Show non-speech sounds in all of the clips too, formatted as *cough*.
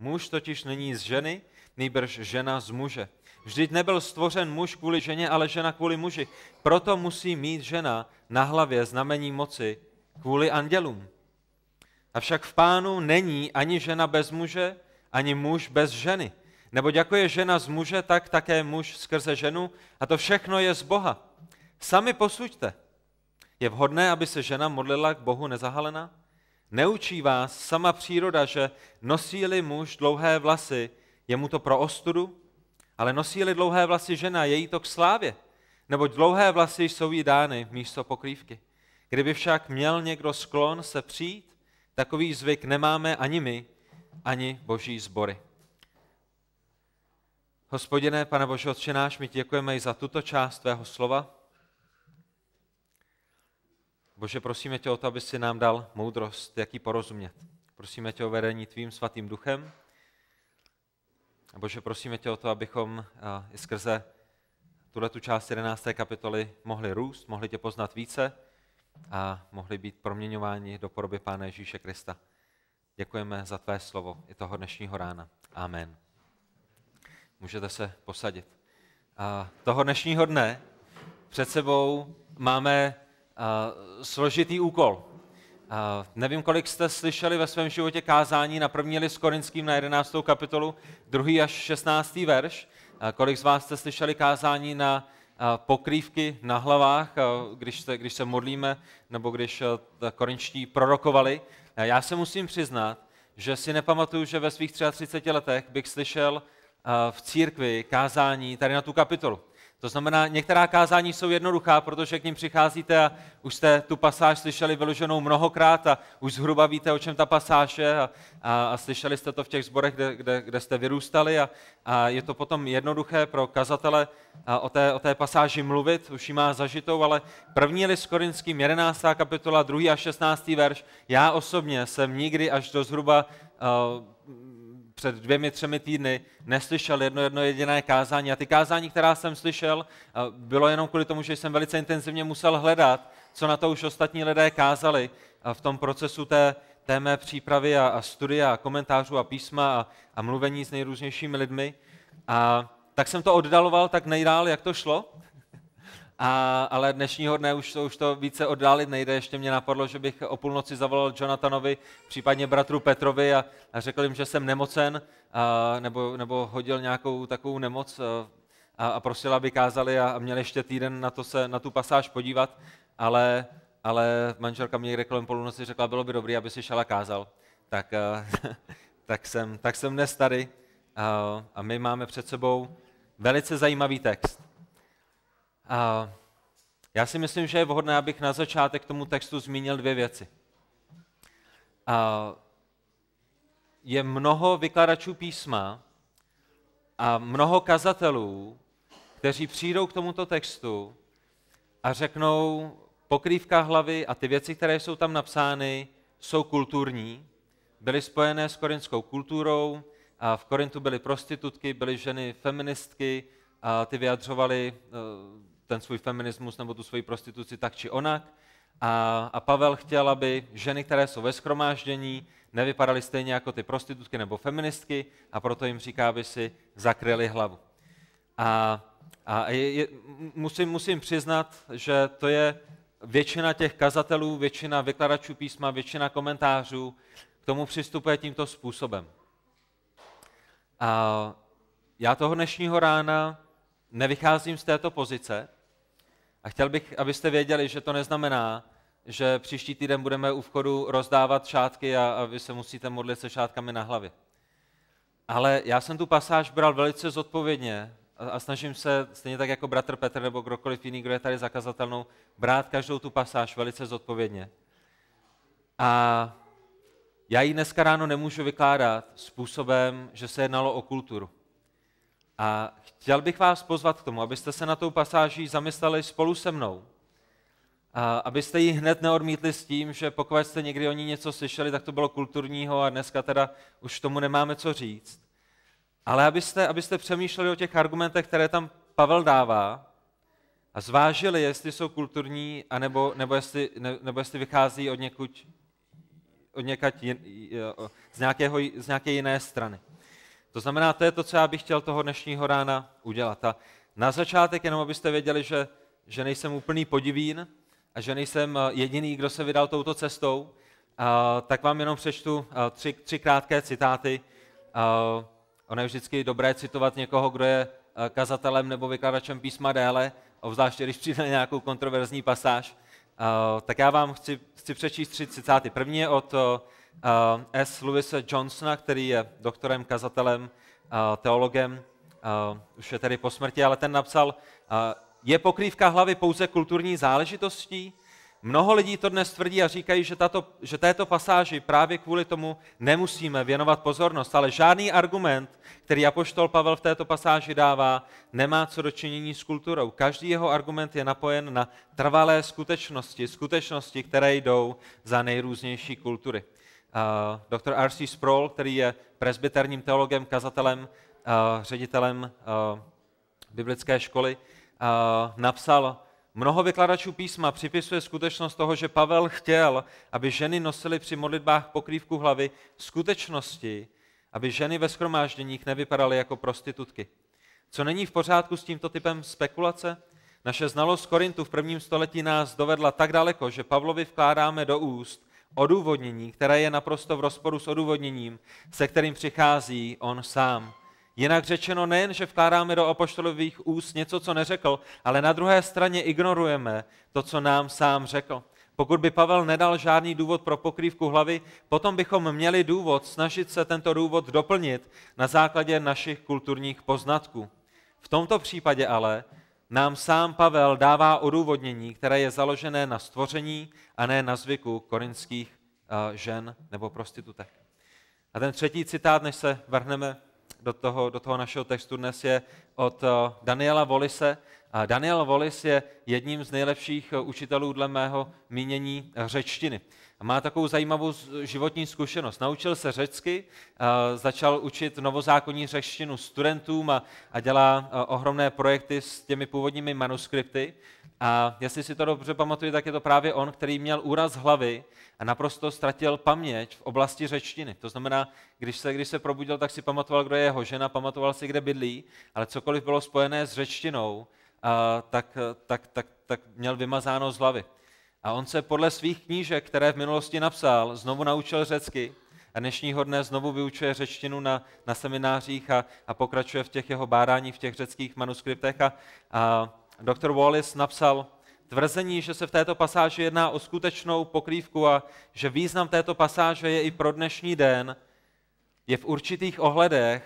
Muž totiž není z ženy, nejbrž žena z muže. Vždyť nebyl stvořen muž kvůli ženě, ale žena kvůli muži. Proto musí mít žena na hlavě znamení moci kvůli andělům. Avšak v pánu není ani žena bez muže, ani muž bez ženy. Nebo jako je žena z muže, tak také muž skrze ženu. A to všechno je z Boha. Sami posuďte. Je vhodné, aby se žena modlila k Bohu nezahalená? Neučí vás sama příroda, že nosí-li muž dlouhé vlasy, je mu to pro ostudu, ale nosí-li dlouhé vlasy žena, je jí to k slávě, neboť dlouhé vlasy jsou jí dány místo pokrývky. Kdyby však měl někdo sklon se přijít, takový zvyk nemáme ani my, ani boží sbory. Hospodine, pane Bože, Otče my děkujeme i za tuto část tvého slova, Bože, prosíme tě o to, aby si nám dal moudrost, jak ji porozumět. Prosíme tě o vedení tvým svatým duchem. A Bože, prosíme tě o to, abychom eh, i skrze tuhle tu část 11. kapitoly mohli růst, mohli tě poznat více a mohli být proměňováni do podoby Pána Ježíše Krista. Děkujeme za tvé slovo i toho dnešního rána. Amen. Můžete se posadit. A toho dnešního dne před sebou máme uh, složitý úkol. Uh, nevím, kolik jste slyšeli ve svém životě kázání na první list Korinským na 11. kapitolu, druhý až 16. verš. Uh, kolik z vás jste slyšeli kázání na uh, pokrývky na hlavách, když se, když se modlíme, nebo když korinčtí prorokovali. Já se musím přiznat, že si nepamatuju, že ve svých 33 letech bych slyšel v církvi kázání tady na tu kapitolu. To znamená, některá kázání jsou jednoduchá, protože k ním přicházíte a už jste tu pasáž slyšeli vyloženou mnohokrát a už zhruba víte, o čem ta pasáž je a, a, a slyšeli jste to v těch zborech, kde, kde, kde jste vyrůstali a, a je to potom jednoduché pro kazatele a o, té, o té pasáži mluvit, už ji má zažitou, ale první list Korinským 11. kapitola 2. a 16. verš, já osobně jsem nikdy až do zhruba uh, před dvěmi, třemi týdny neslyšel jedno, jedno jediné kázání. A ty kázání, která jsem slyšel, bylo jenom kvůli tomu, že jsem velice intenzivně musel hledat, co na to už ostatní lidé kázali v tom procesu té, té mé přípravy a, a studia a komentářů a písma a, a mluvení s nejrůznějšími lidmi. A tak jsem to oddaloval tak nejdál, jak to šlo. A, ale dnešního dne už to, už to více oddálit nejde. Ještě mě napadlo, že bych o půlnoci zavolal Jonathanovi, případně bratru Petrovi a, a řekl jim, že jsem nemocen, a, nebo, nebo hodil nějakou takovou nemoc a, a prosil, aby kázali a, a měl ještě týden na, to se, na tu pasáž podívat, ale, ale manželka mě někde kolem půlnoci řekla, bylo by dobré, aby si šala kázal. Tak, a, *laughs* tak, jsem, tak jsem dnes tady a, a my máme před sebou velice zajímavý text. A já si myslím, že je vhodné, abych na začátek tomu textu zmínil dvě věci. A je mnoho vykladačů písma a mnoho kazatelů, kteří přijdou k tomuto textu a řeknou, pokrývka hlavy a ty věci, které jsou tam napsány, jsou kulturní, byly spojené s korinskou kulturou, a v Korintu byly prostitutky, byly ženy feministky, a ty vyjadřovaly eh, ten svůj feminismus nebo tu svoji prostituci tak či onak. A, a Pavel chtěl, aby ženy, které jsou ve schromáždění, nevypadaly stejně jako ty prostitutky nebo feministky a proto jim říká, aby si zakryly hlavu. A, a je, je, musím, musím přiznat, že to je většina těch kazatelů, většina vykladačů písma, většina komentářů k tomu přistupuje tímto způsobem. A já toho dnešního rána nevycházím z této pozice, a chtěl bych, abyste věděli, že to neznamená, že příští týden budeme u vchodu rozdávat šátky a, a vy se musíte modlit se šátkami na hlavě. Ale já jsem tu pasáž bral velice zodpovědně a, a snažím se, stejně tak jako bratr Petr nebo kdokoliv jiný, kdo je tady zakazatelnou, brát každou tu pasáž velice zodpovědně. A já ji dneska ráno nemůžu vykládat způsobem, že se jednalo o kulturu. A chtěl bych vás pozvat k tomu, abyste se na tou pasáží zamysleli spolu se mnou. A abyste ji hned neodmítli s tím, že pokud jste někdy o ní něco slyšeli, tak to bylo kulturního a dneska teda už tomu nemáme co říct. Ale abyste, abyste přemýšleli o těch argumentech, které tam Pavel dává a zvážili, jestli jsou kulturní, anebo, nebo, jestli, ne, nebo jestli vychází od někud, od někud, z, nějakého, z nějaké jiné strany. To znamená, to je to, co já bych chtěl toho dnešního rána udělat. A na začátek, jenom abyste věděli, že, že nejsem úplný podivín a že nejsem eh, jediný, kdo se vydal touto cestou, eh, tak vám jenom přečtu eh, tři, tři krátké citáty. Ono je vždycky dobré citovat někoho, kdo je kazatelem nebo vykladačem písma déle, obzvláště když přijde *laughs* nějakou kontroverzní pasáž. Tak já vám chci, chci přečíst tři citáty. První je od Eh, s. Louise Johnsona, který je doktorem, kazatelem, eh, teologem, eh, už je tedy po smrti, ale ten napsal, je pokrývka hlavy pouze kulturní záležitostí? Mnoho lidí to dnes tvrdí a říkají, že, tato, že této pasáži právě kvůli tomu nemusíme věnovat pozornost, ale žádný argument, který Apoštol Pavel v této pasáži dává, nemá co dočinění s kulturou. Každý jeho argument je napojen na trvalé skutečnosti, skutečnosti, které jdou za nejrůznější kultury. Eh, doktor R.C. Sproul, který je presbyterním teologem, kazatelem, eh, ředitelem eh, biblické školy, napsal, Mnoho vykladačů písma připisuje skutečnost toho, že Pavel chtěl, aby ženy nosily při modlitbách pokrývku hlavy skutečnosti, aby ženy ve schromážděních nevypadaly jako prostitutky. Co není v pořádku s tímto typem spekulace? Naše znalost Korintu v prvním století nás dovedla tak daleko, že Pavlovi vkládáme do úst odůvodnění, které je naprosto v rozporu s odůvodněním, se kterým přichází on sám. Jinak řečeno, nejen, že vkládáme do apoštolových úst něco, co neřekl, ale na druhé straně ignorujeme to, co nám sám řekl. Pokud by Pavel nedal žádný důvod pro pokrývku hlavy, potom bychom měli důvod snažit se tento důvod doplnit na základě našich kulturních poznatků. V tomto případě ale nám sám Pavel dává odůvodnění, které je založené na stvoření a ne na zvyku korinských eh, žen nebo prostitutek. A ten třetí citát, než se vrhneme do toho, do toho našeho textu dnes, je od eh, Daniela Volise. Daniel Volis je jedním z nejlepších eh, učitelů dle mého mínění řečtiny a má takovou zajímavou životní zkušenost. Naučil se řecky, eh, začal učit novozákonní řečtinu studentům a, dělá eh, ohromné projekty s těmi původními manuskripty. A jestli si to dobře pamatuju, tak je to právě on, který měl úraz hlavy a naprosto ztratil paměť v oblasti řečtiny. To znamená, když se, když se probudil, tak si pamatoval, kdo je jeho žena, pamatoval si, kde bydlí, ale cokoliv bylo spojené s řečtinou, a eh, tak, tak, tak, tak měl vymazáno z hlavy. A on se podle svých knížek, které v minulosti napsal, znovu naučil řecky a dnešního dne znovu vyučuje řečtinu na, na seminářích a, a pokračuje v těch jeho bádání, v těch řeckých manuskriptech. A, a doktor Wallace napsal tvrzení, že se v této pasáži jedná o skutečnou pokrývku a že význam této pasáže je i pro dnešní den, je v určitých ohledech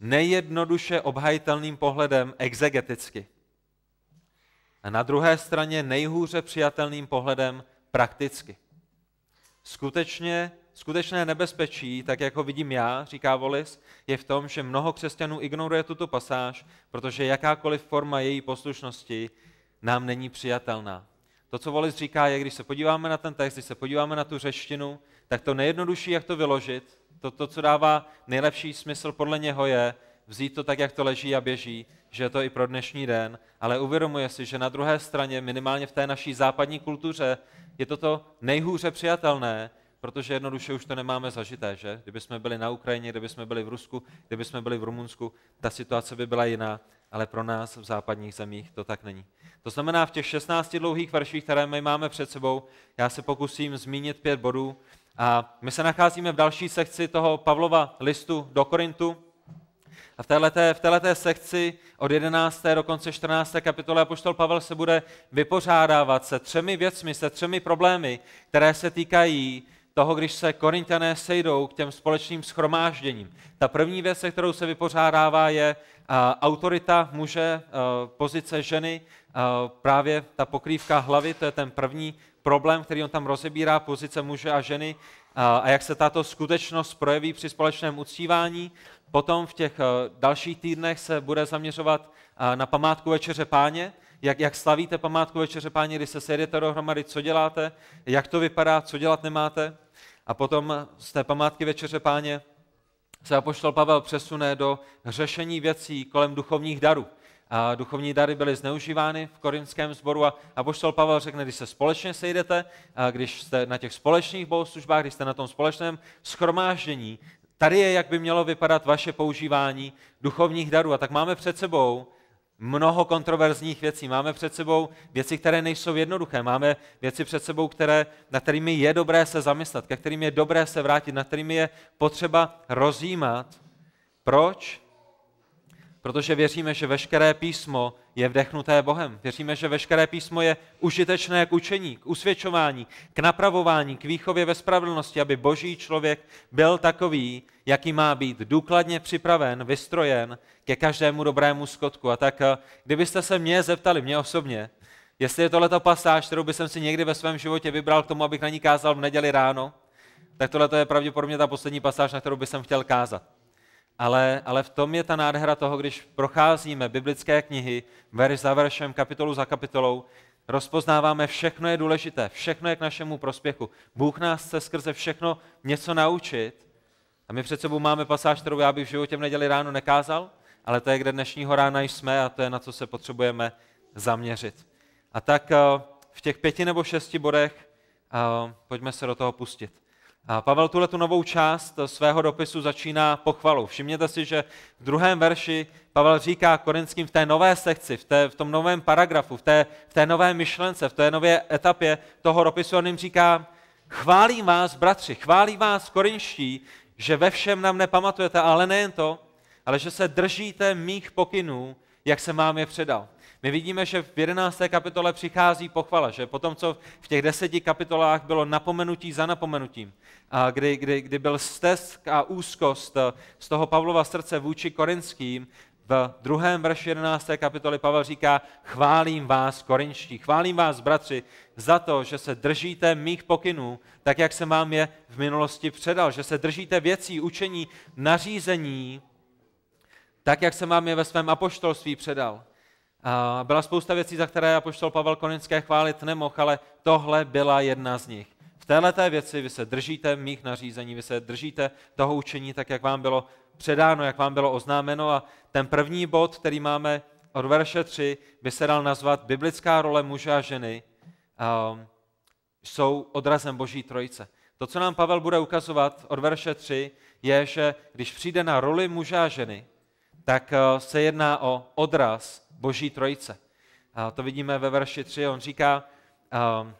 nejjednoduše obhajitelným pohledem exegeticky a na druhé straně nejhůře přijatelným pohledem prakticky. Skutečně, skutečné nebezpečí, tak jako vidím já, říká Volis, je v tom, že mnoho křesťanů ignoruje tuto pasáž, protože jakákoliv forma její poslušnosti nám není přijatelná. To, co Volis říká, je, když se podíváme na ten text, když se podíváme na tu řeštinu, tak to nejjednodušší, jak to vyložit, to, to co dává nejlepší smysl podle něho je vzít to tak, jak to leží a běží že je to i pro dnešní den, ale uvědomuje si, že na druhé straně, minimálně v té naší západní kultuře, je toto nejhůře přijatelné, protože jednoduše už to nemáme zažité, že? Kdyby jsme byli na Ukrajině, kdyby jsme byli v Rusku, kdyby jsme byli v Rumunsku, ta situace by byla jiná, ale pro nás v západních zemích to tak není. To znamená, v těch 16 dlouhých verších, které my máme před sebou, já se pokusím zmínit pět bodů a my se nacházíme v další sekci toho Pavlova listu do Korintu, a v této v sekci od 11. do konce 14. kapitoly apoštol Pavel se bude vypořádávat se třemi věcmi, se třemi problémy, které se týkají toho, když se Korintané sejdou k těm společným schromážděním. Ta první věc, se kterou se vypořádává, je eh, autorita muže, eh, pozice ženy, eh, právě ta pokrývka hlavy, to je ten první problém, který on tam rozebírá, pozice muže a ženy a jak se tato skutečnost projeví při společném uctívání. Potom v těch eh, dalších týdnech se bude zaměřovat eh, na památku večeře páně, jak, jak slavíte památku večeře páně, když se sejdete dohromady, co děláte, jak to vypadá, co dělat nemáte. A potom z té památky večeře páně se apoštol Pavel přesune do řešení věcí kolem duchovních darů. A duchovní dary byly zneužívány v korinském sboru a apoštol Pavel řekne, když se společně sejdete, a když jste na těch společných bohoslužbách, když jste na tom společném schromáždění, Tady je, jak by mělo vypadat vaše používání duchovních darů. A tak máme před sebou mnoho kontroverzních věcí. Máme před sebou věci, které nejsou jednoduché. Máme věci před sebou, které, na kterými je dobré se zamyslet, ke kterým je dobré se vrátit, na kterými je potřeba rozjímat. Proč? protože věříme, že veškeré písmo je vdechnuté Bohem. Věříme, že veškeré písmo je užitečné k učení, k usvědčování, k napravování, k výchově ve spravedlnosti, aby boží člověk byl takový, jaký má být, důkladně připraven, vystrojen ke každému dobrému skotku. A tak, eh, kdybyste se mě zeptali, mě osobně, jestli je tohleto ta pasáž, kterou bych si někdy ve svém životě vybral k tomu, abych na ní kázal v neděli ráno, tak tohle je pravděpodobně ta poslední pasáž, na kterou bych chtěl kázat ale, ale v tom je ta nádhera toho, když procházíme biblické knihy, verš za veršem, kapitolu za kapitolou, rozpoznáváme, všechno je důležité, všechno je k našemu prospěchu. Bůh nás chce skrze všechno něco naučit. A my před sebou máme pasáž, kterou já bych v životě v neděli ráno nekázal, ale to je, kde dnešního rána jsme a to je, na co se potřebujeme zaměřit. A tak eh, v těch pěti nebo šesti bodech eh, pojďme se do toho pustit. A Pavel tuhle tu novou část svého dopisu začíná pochvalou. Všimněte si, že v druhém verši Pavel říká korinským v té nové sekci, v, té, v tom novém paragrafu, v té, v té nové myšlence, v té nové etapě toho dopisu, on jim říká, chválí vás, bratři, chválí vás korinští, že ve všem nám nepamatujete, ale nejen to, ale že se držíte mých pokynů, jak se mám je předal. My vidíme, že v 11. kapitole přichází pochvala, že po tom, co v těch deseti kapitolách bylo napomenutí za napomenutím, a kdy, kdy, kdy byl stesk a úzkost eh, z toho Pavlova srdce vůči korinským, v druhém verši 11. kapitoly Pavel říká, chválím vás, korinští, chválím vás, bratři, za to, že se držíte mých pokynů, tak jak jsem vám je v minulosti předal, že se držíte věcí, učení, nařízení, tak jak jsem vám je ve svém apoštolství předal byla spousta věcí, za které apoštol Pavel Koninské chválit nemohl, ale tohle byla jedna z nich. V této věci vy se držíte mých nařízení, vy se držíte toho učení, tak jak vám bylo předáno, jak vám bylo oznámeno. A ten první bod, který máme od verše 3, by se dal nazvat Biblická role muže a ženy, ehm, jsou odrazem Boží trojice. To, co nám Pavel bude ukazovat od verše 3, je, že když přijde na roli muže a ženy, tak eh, se jedná o odraz Boží trojice. A to vidíme ve verši 3, on říká, ehm,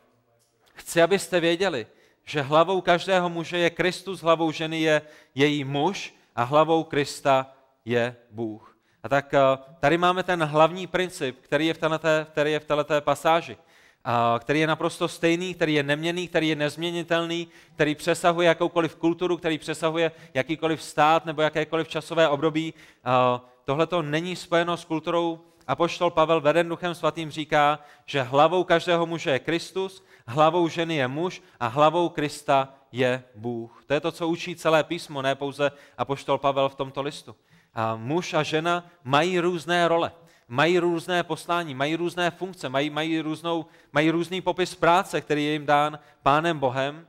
chci, abyste věděli, že hlavou každého muže je Kristus, hlavou ženy je její muž a hlavou Krista je Bůh. A tak eh, tady máme ten hlavní princip, který je v této, který je v této pasáži, eh, který je naprosto stejný, který je neměný, který je nezměnitelný, který přesahuje jakoukoliv kulturu, který přesahuje jakýkoliv stát nebo jakékoliv časové období. Eh, tohle to není spojeno s kulturou a poštol Pavel veden duchem svatým říká, že hlavou každého muže je Kristus, hlavou ženy je muž a hlavou Krista je Bůh. To je to, co učí celé písmo, ne pouze apoštol Pavel v tomto listu. A muž a žena mají různé role, mají různé poslání, mají různé funkce, mají, mají, různou, mají různý popis práce, který je jim dán pánem Bohem,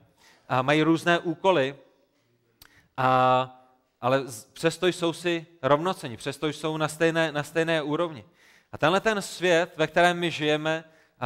a mají různé úkoly, a, ale přesto jsou si rovnoceni, přesto jsou na stejné, na stejné úrovni. A tenhle ten svět, ve kterém my žijeme,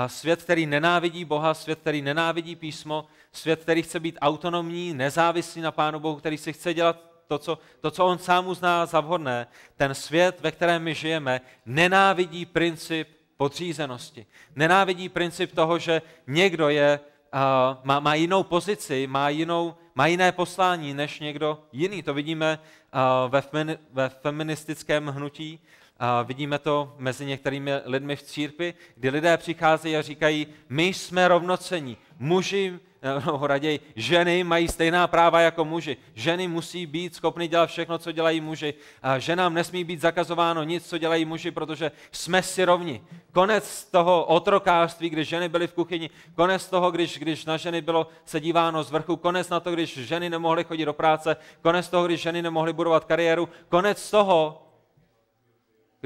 svět, který nenávidí Boha, svět, který nenávidí písmo, svět, který chce být autonomní, nezávislý na Pánu Bohu, který si chce dělat to, co, to, co on sám uzná za vhodné, ten svět, ve kterém my žijeme, nenávidí princip podřízenosti. Nenávidí princip toho, že někdo je, uh, má, má jinou pozici, má, jinou, má jiné poslání než někdo jiný. To vidíme uh, ve, femi, ve feministickém hnutí, a vidíme to mezi některými lidmi v církvi, kdy lidé přicházejí a říkají, my jsme rovnocení, muži, *laughs* no, raději ženy mají stejná práva jako muži, ženy musí být schopny dělat všechno, co dělají muži, a ženám nesmí být zakazováno nic, co dělají muži, protože jsme si rovni. Konec toho otrokářství, když ženy byly v kuchyni, konec toho, když, když na ženy bylo sedíváno z vrchu, konec na to, když ženy nemohly chodit do práce, konec toho, když ženy nemohly budovat kariéru, konec toho,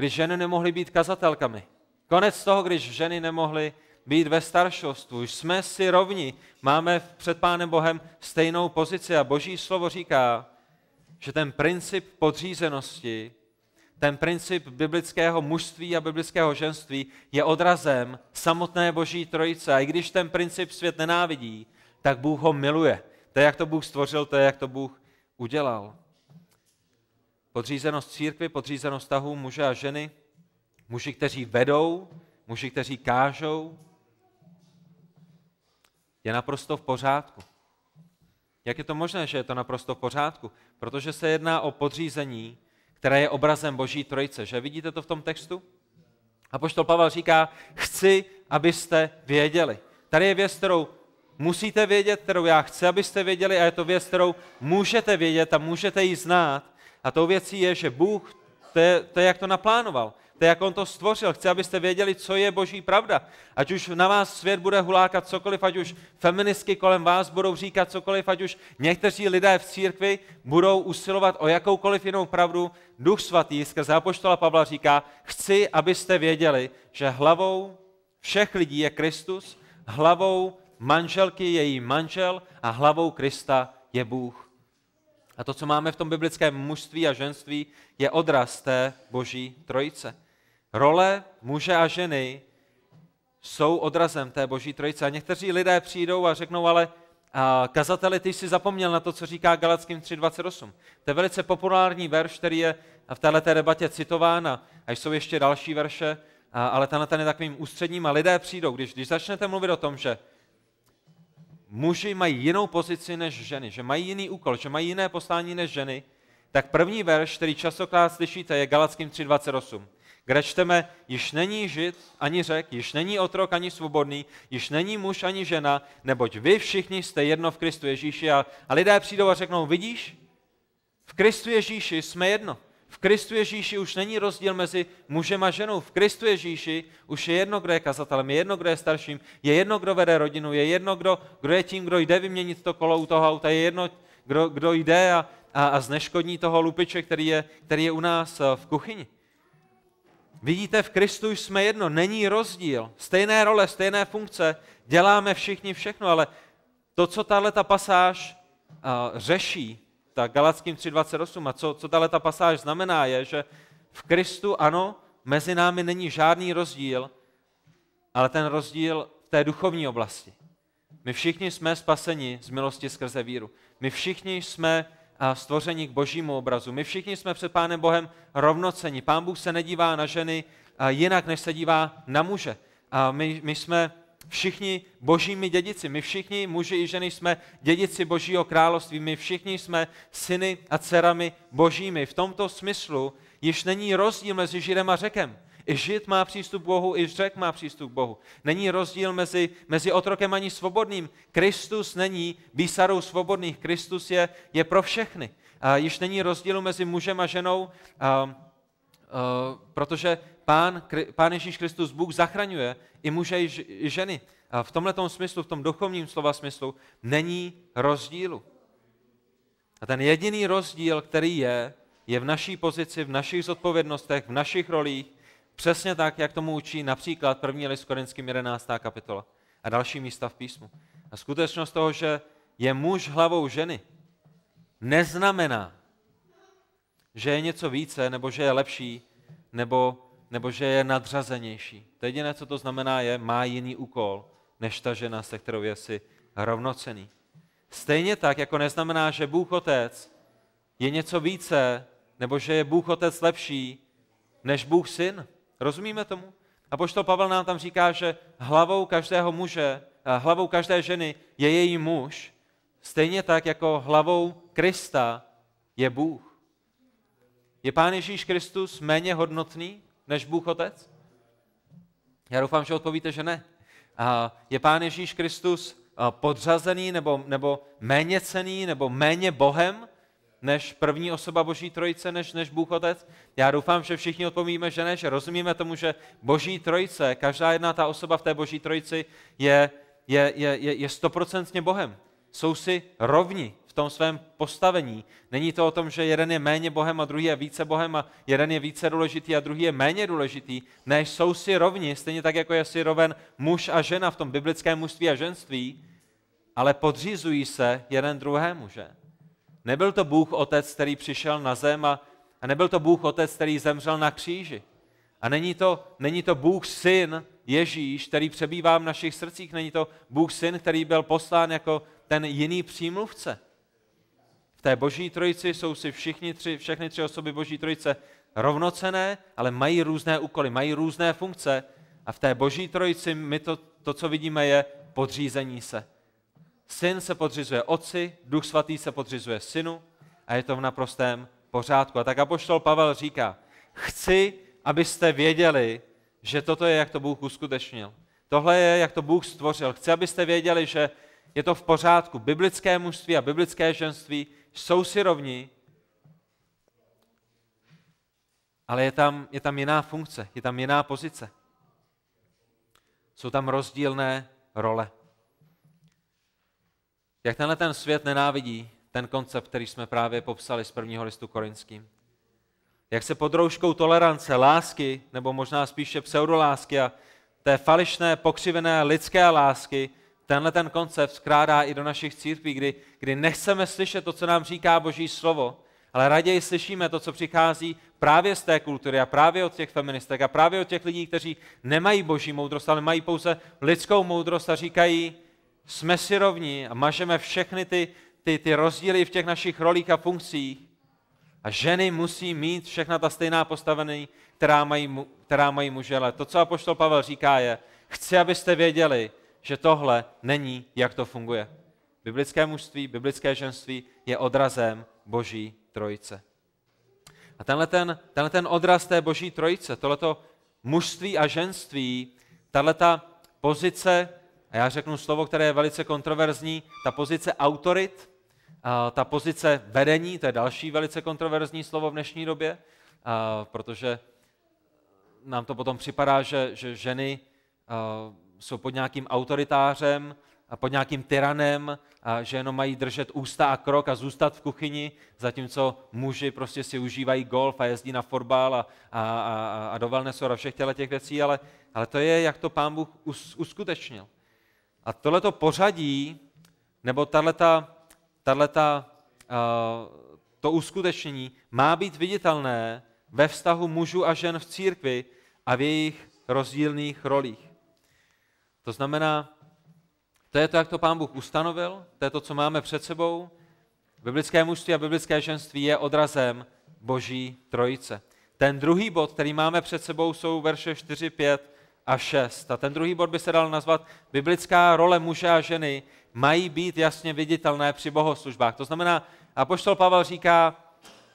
když ženy nemohly být kazatelkami. Konec toho, když ženy nemohly být ve staršostvu. Jsme si rovni, máme před Pánem Bohem stejnou pozici a Boží slovo říká, že ten princip podřízenosti, ten princip biblického mužství a biblického ženství je odrazem samotné Boží trojice. A i když ten princip svět nenávidí, tak Bůh ho miluje. To je, jak to Bůh stvořil, to je, jak to Bůh udělal. Podřízenost církvi, podřízenost tahů muže a ženy, muži, kteří vedou, muži, kteří kážou, je naprosto v pořádku. Jak je to možné, že je to naprosto v pořádku? Protože se jedná o podřízení, které je obrazem Boží trojice. Že vidíte to v tom textu? A poštol Pavel říká, chci, abyste věděli. Tady je věc, kterou musíte vědět, kterou já chci, abyste věděli a je to věc, kterou můžete vědět a můžete ji znát, a tou věcí je, že Bůh, to je, to je jak to naplánoval, to je jak on to stvořil. Chci, abyste věděli, co je boží pravda. Ať už na vás svět bude hulákat cokoliv, ať už feministky kolem vás budou říkat cokoliv, ať už někteří lidé v církvi budou usilovat o jakoukoliv jinou pravdu, Duch Svatý skrze Apoštola Pavla říká, chci, abyste věděli, že hlavou všech lidí je Kristus, hlavou manželky je její manžel a hlavou Krista je Bůh. A to, co máme v tom biblickém mužství a ženství, je odraz té boží trojice. Role muže a ženy jsou odrazem té boží trojice. A někteří lidé přijdou a řeknou, ale a kazateli, ty jsi zapomněl na to, co říká Galackým 3.28. To je velice populární verš, který je v této debatě citován a jsou ještě další verše, ale tenhle ten je takovým ústředním a lidé přijdou, když, když začnete mluvit o tom, že muži mají jinou pozici než ženy, že mají jiný úkol, že mají jiné poslání než ženy, tak první verš, který častokrát slyšíte, je Galackým 3.28, kde čteme, již není žid ani řek, již není otrok ani svobodný, již není muž ani žena, neboť vy všichni jste jedno v Kristu Ježíši. A, a lidé přijdou a řeknou, vidíš, v Kristu Ježíši jsme jedno. V Kristu Ježíši už není rozdíl mezi mužem a ženou. V Kristu Ježíši už je jedno, kdo je kazatelem, je jedno, kdo je starším, je jedno, kdo vede rodinu, je jedno, kdo, kdo je tím, kdo jde vyměnit to kolo u toho auta, je jedno, kdo, kdo jde a, a, a zneškodní toho lupiče, který je, který je u nás eh, v kuchyni. Vidíte, v Kristu už jsme jedno, není rozdíl. Stejné role, stejné funkce, děláme všichni všechno, ale to, co tahle ta pasáž eh, řeší, Krista. Galackým 3.28. A co, co tahle ta pasáž znamená, je, že v Kristu, ano, mezi námi není žádný rozdíl, ale ten rozdíl v té duchovní oblasti. My všichni jsme spaseni z milosti skrze víru. My všichni jsme stvoření k božímu obrazu. My všichni jsme před Pánem Bohem rovnoceni. Pán Bůh se nedívá na ženy jinak, než se dívá na muže. A my, my jsme všichni božími dědici. My všichni, muži i ženy, jsme dědici božího království. My všichni jsme syny a dcerami božími. V tomto smyslu již není rozdíl mezi Židem a Řekem. I Žid má přístup k Bohu, i Řek má přístup k Bohu. Není rozdíl mezi, mezi otrokem ani svobodným. Kristus není výsadou svobodných. Kristus je, je pro všechny. A již není rozdílu mezi mužem a ženou, a, a, protože Pán, Pán Ježíš Kristus, Bůh zachraňuje i muže i ženy. A v tomhle smyslu, v tom duchovním slova smyslu, není rozdílu. A ten jediný rozdíl, který je, je v naší pozici, v našich zodpovědnostech, v našich rolích, přesně tak, jak tomu učí například první list Korinským 11. kapitola a další místa v písmu. A skutečnost toho, že je muž hlavou ženy, neznamená, že je něco více, nebo že je lepší, nebo nebo že je nadřazenější. To jediné, co to znamená, je, má jiný úkol než ta žena, se kterou je si rovnocený. Stejně tak, jako neznamená, že Bůh Otec je něco více, nebo že je Bůh Otec lepší než Bůh Syn. Rozumíme tomu? A poštol Pavel nám tam říká, že hlavou každého muže, eh, hlavou každé ženy je její muž, stejně tak, jako hlavou Krista je Bůh. Je Pán Ježíš Kristus méně hodnotný? než Bůh Otec? Já doufám, že odpovíte, že ne. Je Pán Ježíš Kristus eh, podřazený nebo, nebo méně cený nebo méně Bohem než první osoba Boží trojice, než, než Bůh Otec? Já doufám, že všichni odpovíme, že ne, že rozumíme tomu, že Boží trojice, každá jedna ta osoba v té Boží trojici je, je, je, je, je stoprocentně Bohem. Jsou si rovni tom svém postavení. Není to o tom, že jeden je méně Bohem a druhý je více Bohem a jeden je více důležitý a druhý je méně důležitý. než jsou si rovni, stejně tak, jako je si roven muž a žena v tom biblickém mužství a ženství, ale podřizují se jeden druhému, že? Nebyl to Bůh Otec, který přišel na zem a, a nebyl to Bůh Otec, který zemřel na kříži. A není to, není to Bůh Syn, Ježíš, který přebývá v našich srdcích, není to Bůh Syn, který byl poslán jako ten jiný přímluvce. V té boží trojici jsou si všichni tři, všechny tři osoby boží trojice rovnocené, ale mají různé úkoly, mají různé funkce a v té boží trojici my to, to co vidíme, je podřízení se. Syn se podřizuje otci, duch svatý se podřizuje synu a je to v naprostém pořádku. A tak apoštol Pavel říká, chci, abyste věděli, že toto je, jak to Bůh uskutečnil. Tohle je, jak to Bůh stvořil. Chci, abyste věděli, že je to v pořádku. Biblické mužství a biblické ženství jsou si rovní, ale je tam, je tam jiná funkce, je tam jiná pozice. Jsou tam rozdílné role. Jak tenhle ten svět nenávidí ten koncept, který jsme právě popsali z prvního listu korinským? Jak se pod rouškou tolerance, lásky, nebo možná spíše pseudolásky a té falešné, pokřivené lidské lásky tenhle ten koncept skrádá i do našich církví, kdy, kdy nechceme slyšet to, co nám říká Boží slovo, ale raději slyšíme to, co přichází právě z té kultury a právě od těch feministek a právě od těch lidí, kteří nemají boží moudrost, ale mají pouze lidskou moudrost a říkají, jsme si rovní a mažeme všechny ty, ty, ty rozdíly v těch našich rolích a funkcích. A ženy musí mít všechna ta stejná postavení, která mají, která mají muže. Ale to, co Apoštol Pavel říká, je, chci, abyste věděli, že tohle není, jak to funguje. Biblické mužství, biblické ženství je odrazem Boží trojice. A tenhle ten, tenhle ten odraz té Boží trojice, tohleto mužství a ženství, tahle ta pozice, a já řeknu slovo, které je velice kontroverzní, ta pozice autorit, ta pozice vedení, to je další velice kontroverzní slovo v dnešní době, protože nám to potom připadá, že, že ženy jsou pod nějakým autoritářem, a pod nějakým tyranem, a že jenom mají držet ústa a krok a zůstat v kuchyni, zatímco muži prostě si užívají golf a jezdí na fotbal a, a, a, a do wellnessu a všech těle těch věcí, ale, ale to je, jak to pán Bůh us, uskutečnil. A tohleto pořadí, nebo tato, tato, eh, to uskutečnění má být viditelné ve vztahu mužů a žen v církvi a v jejich rozdílných rolích. To znamená, to je to, jak to pán Bůh ustanovil, to je to, co máme před sebou. Biblické mužství a biblické ženství je odrazem boží trojice. Ten druhý bod, který máme před sebou, jsou verše 4, 5 a 6. A ten druhý bod by se dal nazvat biblická role muže a ženy mají být jasně viditelné při bohoslužbách. To znamená, a poštol Pavel říká,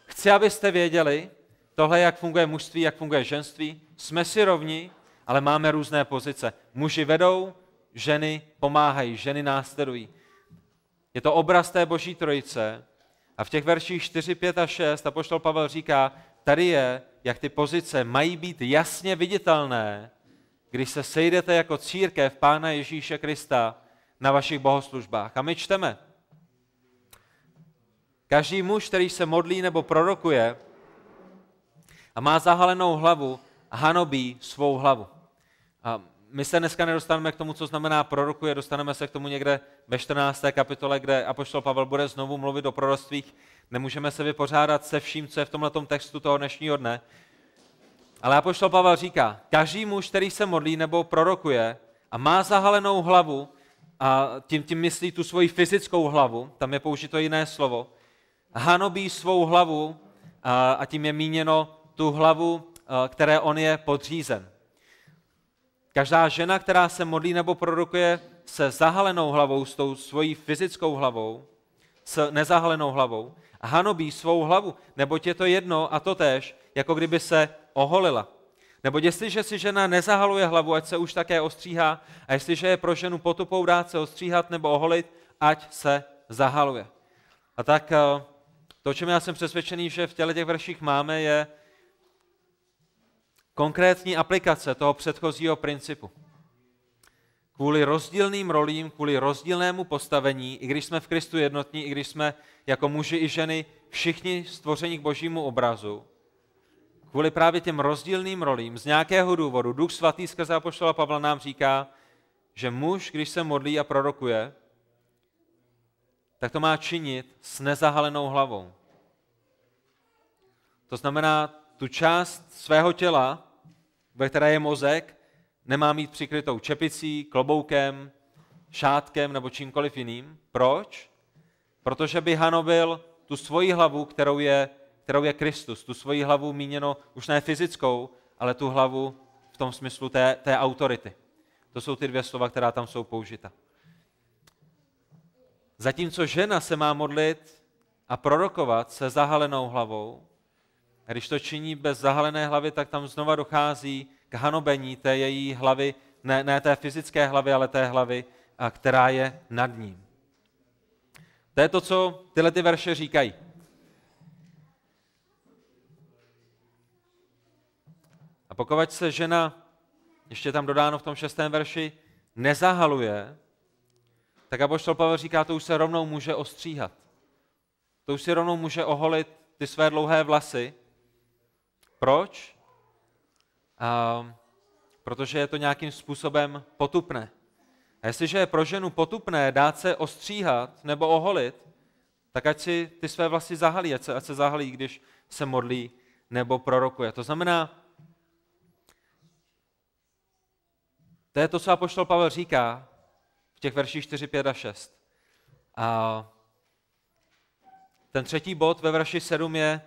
chci, abyste věděli, tohle, jak funguje mužství, jak funguje ženství, jsme si rovni, ale máme různé pozice. Muži vedou, ženy pomáhají, ženy následují. Je to obraz té boží trojice a v těch verších 4, 5 a 6 apoštol Pavel říká, tady je, jak ty pozice mají být jasně viditelné, když se sejdete jako církev Pána Ježíše Krista na vašich bohoslužbách. A my čteme. Každý muž, který se modlí nebo prorokuje a má zahalenou hlavu, hanobí svou hlavu. A my se dneska nedostaneme k tomu, co znamená prorokuje, dostaneme se k tomu někde ve 14. kapitole, kde Apoštol Pavel bude znovu mluvit o proroctvích. Nemůžeme se vypořádat se vším, co je v tomto textu toho dnešního dne. Ale Apoštol Pavel říká, každý muž, který se modlí nebo prorokuje a má zahalenou hlavu, a tím, tím myslí tu svoji fyzickou hlavu, tam je použito jiné slovo, hanobí svou hlavu a, a tím je míněno tu hlavu, které on je podřízen. Každá žena, která se modlí nebo prorokuje se zahalenou hlavou, s tou svojí fyzickou hlavou, s nezahalenou hlavou, hanobí svou hlavu, neboť je to jedno a to též, jako kdyby se oholila. Nebo jestliže si žena nezahaluje hlavu, ať se už také ostříhá, a jestliže je pro ženu potupou dát se ostříhat nebo oholit, ať se zahaluje. A tak eh, to, o čem já jsem přesvědčený, že v těle těch verších máme, je, konkrétní aplikace toho předchozího principu. Kvůli rozdílným rolím, kvůli rozdílnému postavení, i když jsme v Kristu jednotní, i když jsme jako muži i ženy všichni stvoření k božímu obrazu, kvůli právě těm rozdílným rolím, z nějakého důvodu, Duch Svatý skrze Apoštola Pavla nám říká, že muž, když se modlí a prorokuje, tak to má činit s nezahalenou hlavou. To znamená, tu část svého těla, ve které je mozek, nemá mít přikrytou čepicí, kloboukem, šátkem nebo čímkoliv jiným. Proč? Protože by hanobil tu svoji hlavu, kterou je, kterou je Kristus, tu svoji hlavu míněno už ne fyzickou, ale tu hlavu v tom smyslu té, té autority. To jsou ty dvě slova, která tam jsou použita. Zatímco žena se má modlit a prorokovat se zahalenou hlavou, když to činí bez zahalené hlavy, tak tam znova dochází k hanobení té její hlavy, ne, ne té fyzické hlavy, ale té hlavy, která je nad ním. To je to, co tyhle ty verše říkají. A pokud se žena, ještě tam dodáno v tom šestém verši, nezahaluje, tak Apoštol Pavel říká, to už se rovnou může ostříhat. To už si rovnou může oholit ty své dlouhé vlasy proč? Uh, protože je to nějakým způsobem potupné. A jestliže je pro ženu potupné dát se ostříhat nebo oholit, tak ať si ty své vlasy zahalí, ať se, ať se zahalí, když se modlí nebo prorokuje. To znamená, to je to, co Apoštol Pavel říká v těch verších 4, 5 a 6. A ten třetí bod ve verši 7 je,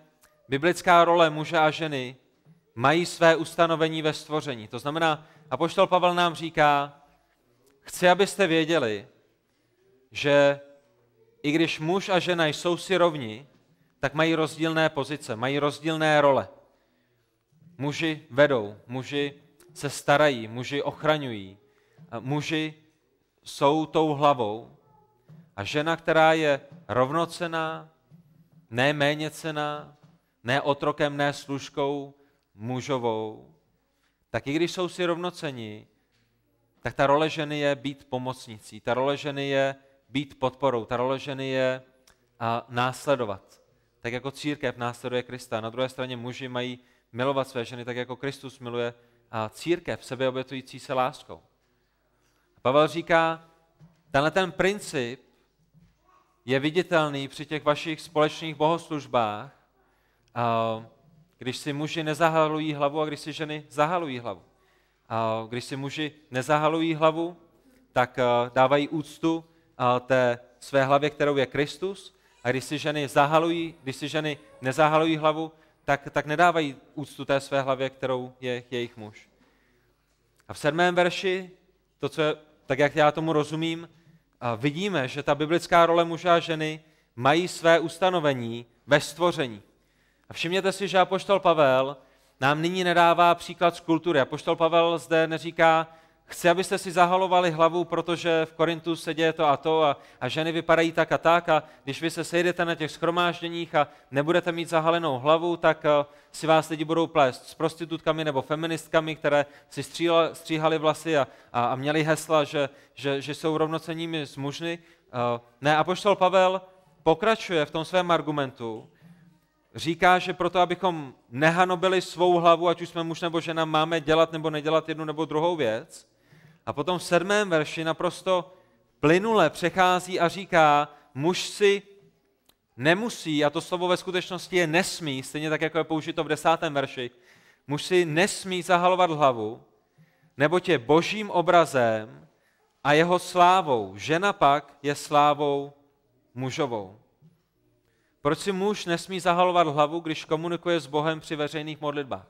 biblická role muže a ženy mají své ustanovení ve stvoření. To znamená, a poštol Pavel nám říká, chci, abyste věděli, že i když muž a žena jsou si rovni, tak mají rozdílné pozice, mají rozdílné role. Muži vedou, muži se starají, muži ochraňují, muži jsou tou hlavou a žena, která je rovnocená, ne méně cená, ne otrokem, ne služkou mužovou, tak i když jsou si rovnoceni, tak ta role ženy je být pomocnicí, ta role ženy je být podporou, ta role ženy je následovat. Tak jako církev následuje Krista. Na druhé straně muži mají milovat své ženy, tak jako Kristus miluje církev, sebeobětující se láskou. A Pavel říká, tenhle ten princip je viditelný při těch vašich společných bohoslužbách, když si muži nezahalují hlavu a když si ženy zahalují hlavu. když si muži nezahalují hlavu, tak eh, dávají úctu eh, té své hlavě, kterou je Kristus. A když si ženy zahalují, když si ženy nezahalují hlavu, tak, tak nedávají úctu té své hlavě, kterou je jejich muž. A v sedmém verši, to, co je, tak jak já tomu rozumím, vidíme, že ta biblická role muže a ženy mají své ustanovení ve stvoření. A všimněte si, že Apoštol Pavel nám nyní nedává příklad z kultury. Apoštol Pavel zde neříká, chci, abyste si zahalovali hlavu, protože v Korintu se děje to a to a, a ženy vypadají tak a tak a když vy se sejdete na těch schromážděních a nebudete mít zahalenou hlavu, tak eh, si vás lidi budou plést s prostitutkami nebo feministkami, které si stříla, stříhali vlasy a, a, a měli hesla, že, že, že jsou rovnoceními s mužny. Eh, ne, Apoštol Pavel pokračuje v tom svém argumentu říká, že proto, abychom nehanobili svou hlavu, ať už jsme muž nebo žena, máme dělat nebo nedělat jednu nebo druhou věc. A potom v sedmém verši naprosto plynule přechází a říká, muž si nemusí, a to slovo ve skutečnosti je nesmí, stejně tak, jako je použito v desátém verši, muž si nesmí zahalovat hlavu, neboť je božím obrazem a jeho slávou. Žena pak je slávou mužovou. Proč si muž nesmí zahalovat hlavu, když komunikuje s Bohem při veřejných modlitbách?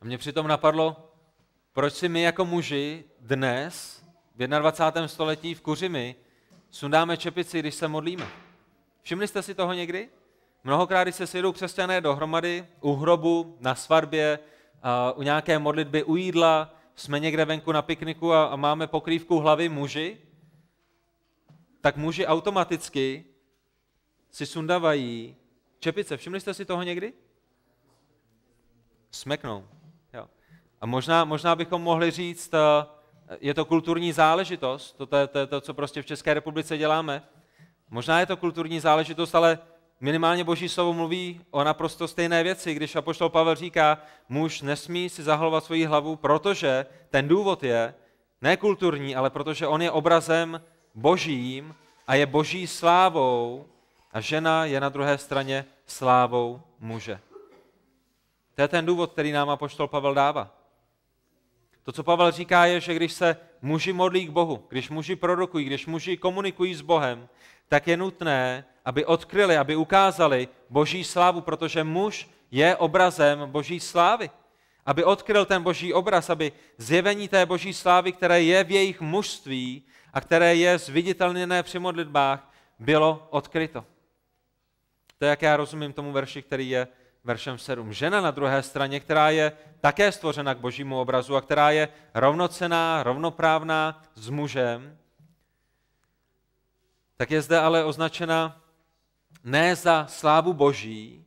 A mě přitom napadlo, proč si my jako muži dnes, v 21. století v Kuřimi, sundáme čepici, když se modlíme. Všimli jste si toho někdy? Mnohokrát, když se sjedou křesťané dohromady, u hrobu, na svatbě, u nějaké modlitby, u jídla, jsme někde venku na pikniku a, a máme pokrývku hlavy muži, tak muži automaticky si sundavají čepice. Všimli jste si toho někdy? Smeknou. Jo. A možná, možná bychom mohli říct, eh, je to kulturní záležitost, to je to, to, co prostě v České republice děláme. Možná je to kulturní záležitost, ale minimálně boží slovo mluví o naprosto stejné věci, když apoštol Pavel říká, muž nesmí si zahalovat svoji hlavu, protože ten důvod je nekulturní, ale protože on je obrazem božím a je boží slávou a žena je na druhé straně slávou muže. To je ten důvod, který nám apoštol Pavel dává. To, co Pavel říká, je, že když se muži modlí k Bohu, když muži prorokují, když muži komunikují s Bohem, tak je nutné, aby odkryli, aby ukázali boží slávu, protože muž je obrazem boží slávy. Aby odkryl ten boží obraz, aby zjevení té boží slávy, které je v jejich mužství a které je zviditelněné při modlitbách, bylo odkryto. To je, jak já rozumím tomu verši, který je veršem 7. Žena na druhé straně, která je také stvořena k božímu obrazu a která je rovnocená, rovnoprávná s mužem, tak je zde ale označena ne za slávu boží,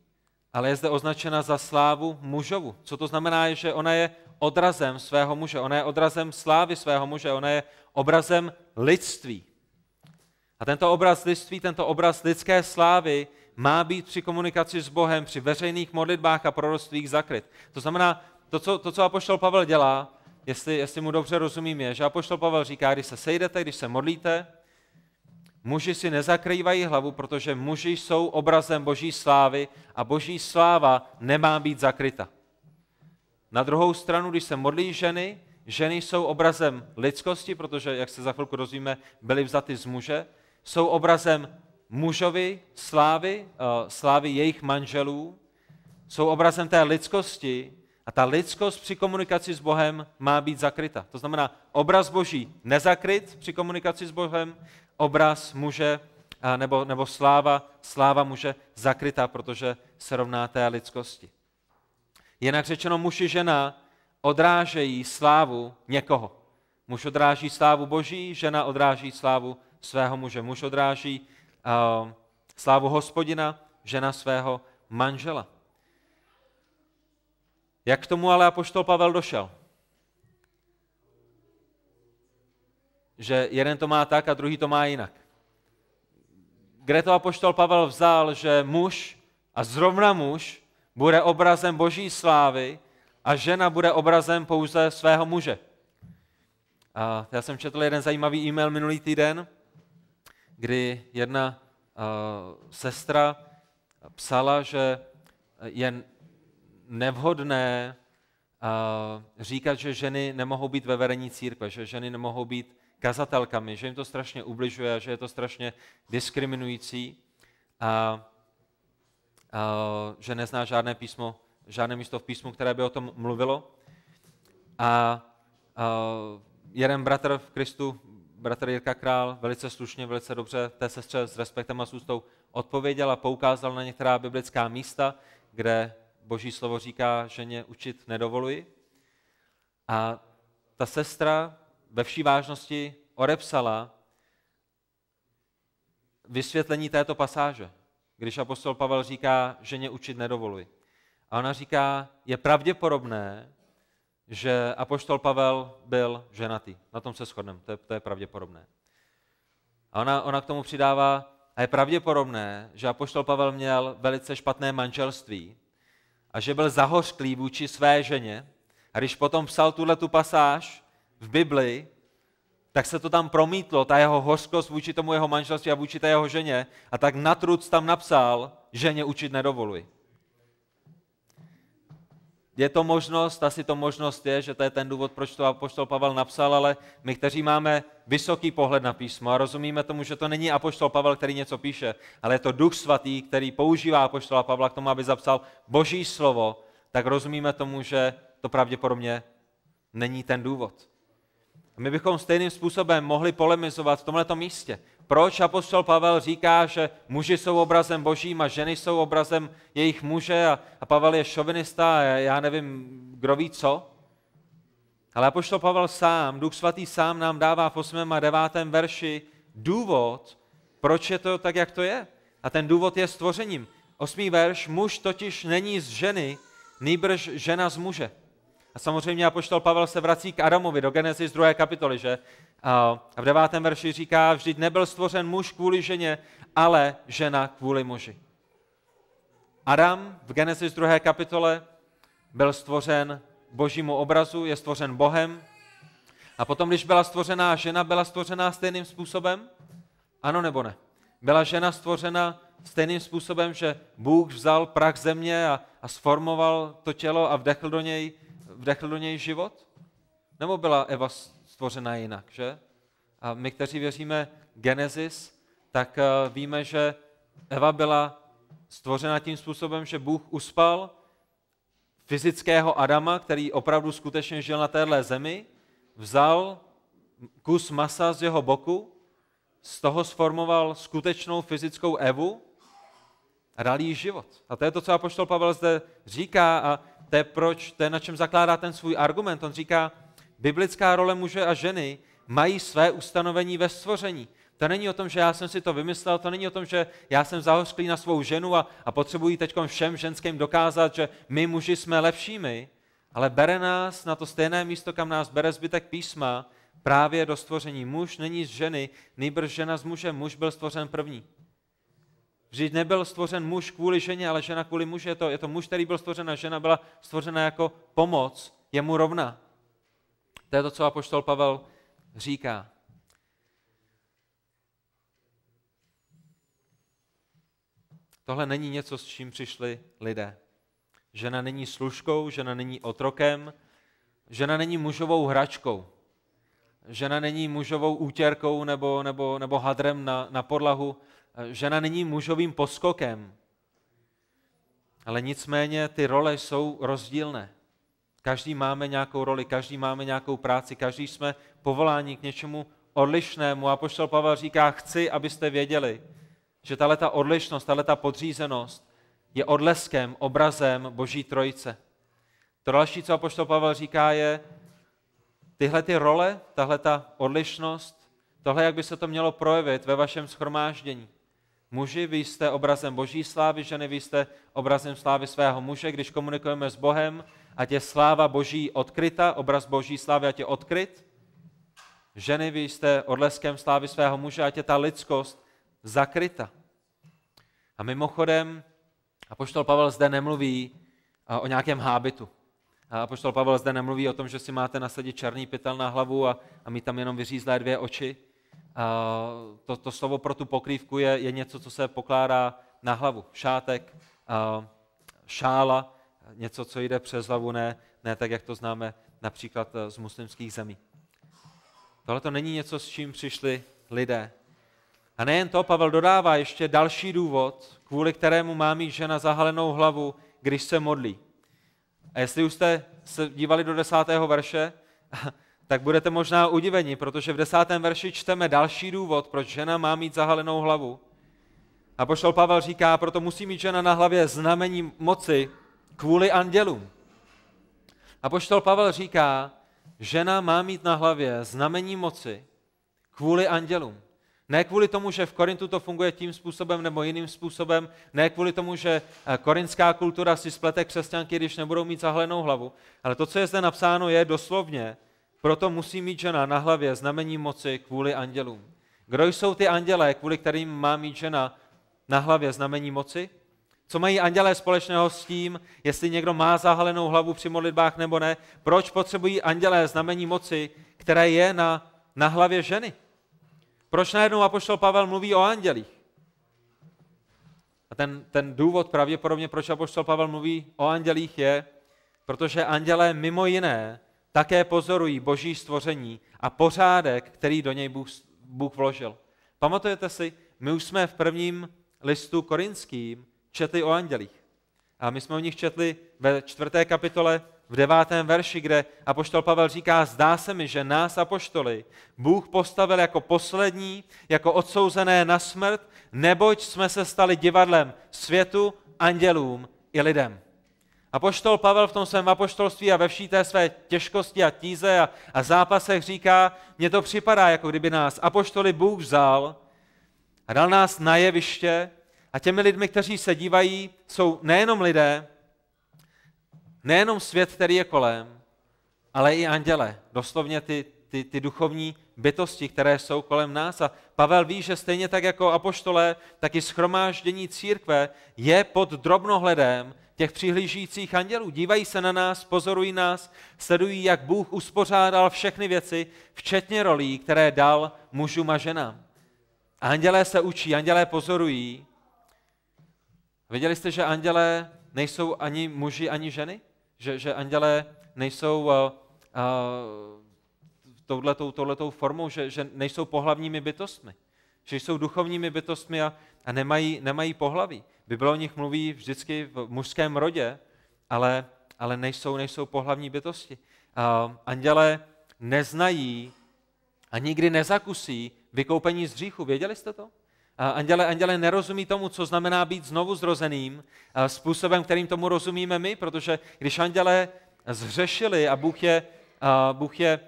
ale je zde označena za slávu mužovu. Co to znamená, že ona je odrazem svého muže, ona je odrazem slávy svého muže, ona je obrazem lidství. A tento obraz lidství, tento obraz lidské slávy má být při komunikaci s Bohem, při veřejných modlitbách a proroctvích zakryt. To znamená, to, co, to, co Apoštol Pavel dělá, jestli, jestli mu dobře rozumím, je, že Apoštol Pavel říká, když se sejdete, když se modlíte, Muži si nezakrývají hlavu, protože muži jsou obrazem boží slávy a boží sláva nemá být zakryta. Na druhou stranu, když se modlí ženy, ženy jsou obrazem lidskosti, protože, jak se za chvilku rozvíme, byly vzaty z muže, jsou obrazem mužovi slávy, eh, slávy jejich manželů, jsou obrazem té lidskosti a ta lidskost při komunikaci s Bohem má být zakryta. To znamená, obraz Boží nezakryt při komunikaci s Bohem, obraz muže nebo, nebo sláva, sláva muže zakrytá, protože se rovná té lidskosti. Jinak řečeno, muž i žena odrážejí slávu někoho. Muž odráží slávu boží, žena odráží slávu svého muže. Muž odráží uh, slávu hospodina, žena svého manžela. Jak k tomu ale apoštol Pavel došel? že jeden to má tak a druhý to má jinak. Kde to apoštol Pavel vzal, že muž a zrovna muž bude obrazem boží slávy a žena bude obrazem pouze svého muže. A já jsem četl jeden zajímavý e-mail minulý týden, kdy jedna uh, sestra psala, že je nevhodné uh, říkat, že ženy nemohou být ve vedení církve, že ženy nemohou být kazatelkami, že jim to strašně ubližuje, že je to strašně diskriminující a, a že nezná žádné písmo, žádné místo v písmu, které by o tom mluvilo. A, a jeden bratr v Kristu, bratr Jirka Král, velice slušně, velice dobře té sestře s respektem a s ústou odpověděl a poukázal na některá biblická místa, kde boží slovo říká, že ně učit nedovoluji. A ta sestra ve vší vážnosti odepsala vysvětlení této pasáže, když apostol Pavel říká, že ně učit nedovoluji. A ona říká, je pravděpodobné, že apoštol Pavel byl ženatý. Na tom se shodneme, to je, to je pravděpodobné. A ona, ona k tomu přidává, a je pravděpodobné, že apoštol Pavel měl velice špatné manželství a že byl zahořklý vůči své ženě. A když potom psal tuhle tu pasáž, v Biblii, tak se to tam promítlo, ta jeho hořkost vůči tomu jeho manželství a vůči té jeho ženě. A tak Natruc tam napsal, ženě učit nedovoluji. Je to možnost, asi to možnost je, že to je ten důvod, proč to apoštol Pavel napsal, ale my, kteří máme vysoký pohled na písmo a rozumíme tomu, že to není apoštol Pavel, který něco píše, ale je to duch svatý, který používá apoštola Pavla k tomu, aby zapsal boží slovo, tak rozumíme tomu, že to pravděpodobně není ten důvod. A my bychom stejným způsobem mohli polemizovat v tomto místě. Proč apostol Pavel říká, že muži jsou obrazem božím a ženy jsou obrazem jejich muže a, a Pavel je šovinista a já nevím, kdo ví co? Ale apoštol Pavel sám, Duch Svatý sám nám dává v 8. a 9. verši důvod, proč je to tak, jak to je. A ten důvod je stvořením. Osmý verš, muž totiž není z ženy, nýbrž žena z muže. A samozřejmě apoštol Pavel se vrací k Adamovi do Genesis 2. kapitoly, že? A v devátém verši říká, vždyť nebyl stvořen muž kvůli ženě, ale žena kvůli muži. Adam v Genesis 2. kapitole byl stvořen božímu obrazu, je stvořen Bohem. A potom, když byla stvořená žena, byla stvořená stejným způsobem? Ano nebo ne? Byla žena stvořena stejným způsobem, že Bůh vzal prach země a, a sformoval to tělo a vdechl do něj vdechl do něj život? Nebo byla Eva stvořena jinak, že? A my, kteří věříme Genesis, tak eh, víme, že Eva byla stvořena tím způsobem, že Bůh uspal fyzického Adama, který opravdu skutečně žil na téhle zemi, vzal kus masa z jeho boku, z toho sformoval skutečnou fyzickou Evu a dal jí život. A to je to, co apoštol Pavel zde říká a to je proč, to je na čem zakládá ten svůj argument. On říká, biblická role muže a ženy mají své ustanovení ve stvoření. To není o tom, že já jsem si to vymyslel, to není o tom, že já jsem zahořklý na svou ženu a, a potřebuji teď všem ženským dokázat, že my muži jsme lepšími, ale bere nás na to stejné místo, kam nás bere zbytek písma, právě do stvoření. Muž není z ženy, nejbrž žena z muže, muž byl stvořen první. Vždyť nebyl stvořen muž kvůli ženě, ale žena kvůli muži. Je to, je to muž, který byl stvořen a žena byla stvořena jako pomoc, jemu rovna. To je to, co apoštol Pavel říká. Tohle není něco, s čím přišli lidé. Žena není služkou, žena není otrokem, žena není mužovou hračkou. Žena není mužovou útěrkou nebo, nebo, nebo hadrem na, na podlahu. Žena není mužovým poskokem, ale nicméně ty role jsou rozdílné. Každý máme nějakou roli, každý máme nějakou práci, každý jsme povoláni k něčemu odlišnému. A poštol Pavel říká, chci, abyste věděli, že tahle ta odlišnost, tahle ta podřízenost je odleskem, obrazem Boží trojice. To další, co apoštol Pavel říká, je, tyhle ty role, tahle ta odlišnost, tohle, jak by se to mělo projevit ve vašem schromáždění. Muži, vy jste obrazem boží slávy, ženy, vy jste obrazem slávy svého muže. Když komunikujeme s Bohem, ať je sláva boží odkryta, obraz boží slávy, ať je odkryt. Ženy, vy jste odleskem slávy svého muže, ať je ta lidskost zakryta. A mimochodem, poštol Pavel zde nemluví o nějakém hábitu. A poštol Pavel zde nemluví o tom, že si máte nasadit černý pytel na hlavu a, a mít tam jenom vyřízlé dvě oči to, to slovo pro tu pokrývku je, je něco, co se pokládá na hlavu. Šátek, šála, něco, co jde přes hlavu, ne, ne tak, jak to známe například e, z muslimských zemí. Tohle to není něco, s čím přišli lidé. A nejen to, Pavel dodává ještě další důvod, kvůli kterému má mít žena zahalenou hlavu, když se modlí. A jestli už jste se dívali do desátého verše, tak budete možná udiveni, protože v desátém verši čteme další důvod, proč žena má mít zahalenou hlavu. A poštol Pavel říká, proto musí mít žena na hlavě znamení moci kvůli andělům. A poštol Pavel říká, žena má mít na hlavě znamení moci kvůli andělům. Ne kvůli tomu, že v Korintu to funguje tím způsobem nebo jiným způsobem, ne kvůli tomu, že eh, korinská kultura si splete křesťanky, když nebudou mít zahlenou hlavu, ale to, co je zde napsáno, je doslovně, proto musí mít žena na hlavě znamení moci kvůli andělům. Kdo jsou ty andělé, kvůli kterým má mít žena na hlavě znamení moci? Co mají andělé společného s tím, jestli někdo má zahalenou hlavu při modlitbách nebo ne? Proč potřebují andělé znamení moci, které je na, na hlavě ženy? Proč najednou apoštol Pavel mluví o andělích? A ten, ten důvod pravděpodobně, proč apoštol Pavel mluví o andělích, je, protože andělé mimo jiné také pozorují boží stvoření a pořádek, který do něj Bůh, Bůh vložil. Pamatujete si, my už jsme v prvním listu korinským četli o andělích. A my jsme o nich četli ve čtvrté kapitole v devátém verši, kde apoštol Pavel říká, zdá se mi, že nás apoštoly Bůh postavil jako poslední, jako odsouzené na smrt, neboť jsme se stali divadlem světu, andělům i lidem. A poštol Pavel v tom svém apoštolství a ve vší té své těžkosti a tíze a, a zápasech říká, mně to připadá, jako kdyby nás apoštoli Bůh vzal a dal nás na jeviště a těmi lidmi, kteří se dívají, jsou nejenom lidé, nejenom svět, který je kolem, ale i anděle, doslovně ty, ty, ty duchovní bytosti, které jsou kolem nás. A Pavel ví, že stejně tak jako apoštole, tak i schromáždění církve je pod drobnohledem těch přihlížících andělů. Dívají se na nás, pozorují nás, sledují, jak Bůh uspořádal všechny věci, včetně rolí, které dal mužům a ženám. A andělé se učí, andělé pozorují. Věděli jste, že andělé nejsou ani muži, ani ženy? Že, že andělé nejsou uh, uh, touhletou, touhletou formou, že, že nejsou pohlavními bytostmi, že jsou duchovními bytostmi a, a nemají, nemají pohlaví. Bible o nich mluví vždycky v mužském rodě, ale, ale nejsou, nejsou pohlavní bytosti. anděle neznají a nikdy nezakusí vykoupení z hříchu. Věděli jste to? Anděle, anděle nerozumí tomu, co znamená být znovu zrozeným, způsobem, kterým tomu rozumíme my, protože když anděle zhřešili a Bůh je, Bůh je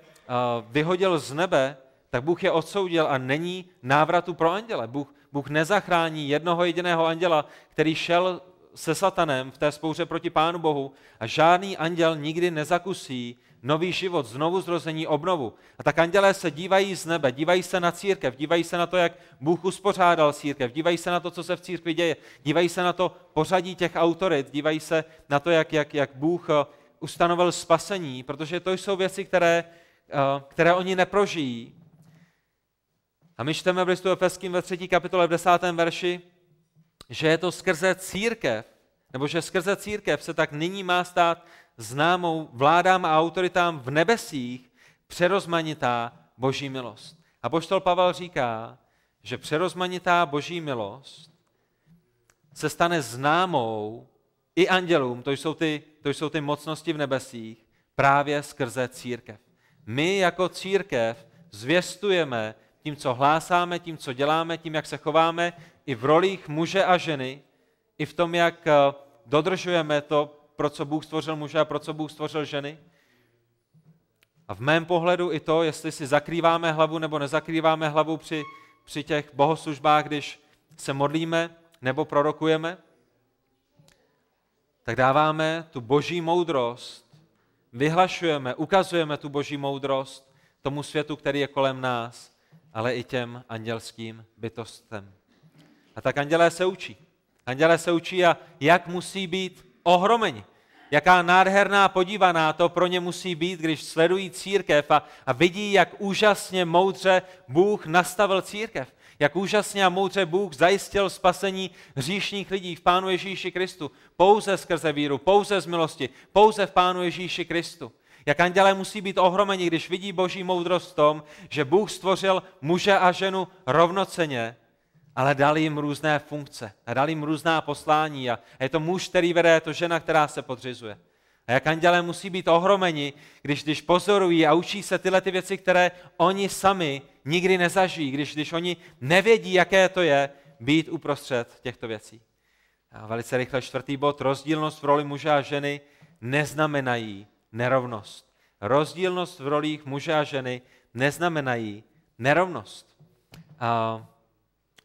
vyhodil z nebe, tak Bůh je odsoudil a není návratu pro anděle. Bůh, Bůh nezachrání jednoho jediného anděla, který šel se satanem v té spouře proti Pánu Bohu a žádný anděl nikdy nezakusí nový život, znovu zrození, obnovu. A tak andělé se dívají z nebe, dívají se na církev, dívají se na to, jak Bůh uspořádal církev, dívají se na to, co se v církvi děje, dívají se na to pořadí těch autorit, dívají se na to, jak, jak, jak Bůh eh, ustanovil spasení, protože to jsou věci, které, eh, které oni neprožijí, a my čteme v listu Efeským ve třetí kapitole v desátém verši, že je to skrze církev, nebo že skrze církev se tak nyní má stát známou vládám a autoritám v nebesích přerozmanitá boží milost. A poštol Pavel říká, že přerozmanitá boží milost se stane známou i andělům, to jsou ty, to jsou ty mocnosti v nebesích, právě skrze církev. My jako církev zvěstujeme tím, co hlásáme, tím, co děláme, tím, jak se chováme, i v rolích muže a ženy, i v tom, jak eh, dodržujeme to, pro co Bůh stvořil muže a pro co Bůh stvořil ženy. A v mém pohledu i to, jestli si zakrýváme hlavu nebo nezakrýváme hlavu při, při těch bohoslužbách, když se modlíme nebo prorokujeme, tak dáváme tu boží moudrost, vyhlašujeme, ukazujeme tu boží moudrost tomu světu, který je kolem nás ale i těm andělským bytostem. A tak andělé se učí. Andělé se učí a jak musí být ohromeni. Jaká nádherná podívaná to pro ně musí být, když sledují církev a, a vidí, jak úžasně moudře Bůh nastavil církev. Jak úžasně a moudře Bůh zajistil spasení hříšních lidí v Pánu Ježíši Kristu. Pouze skrze víru, pouze z milosti, pouze v Pánu Ježíši Kristu. Jak andělé musí být ohromeni, když vidí boží moudrost v tom, že Bůh stvořil muže a ženu rovnoceně, ale dal jim různé funkce a dal jim různá poslání. A je to muž, který vede, je to žena, která se podřizuje. A jak andělé musí být ohromeni, když, když pozorují a učí se tyhle ty věci, které oni sami nikdy nezažijí, když, když oni nevědí, jaké to je být uprostřed těchto věcí. A velice rychle čtvrtý bod, rozdílnost v roli muže a ženy neznamenají, nerovnost. Rozdílnost v rolích muže a ženy neznamenají nerovnost. A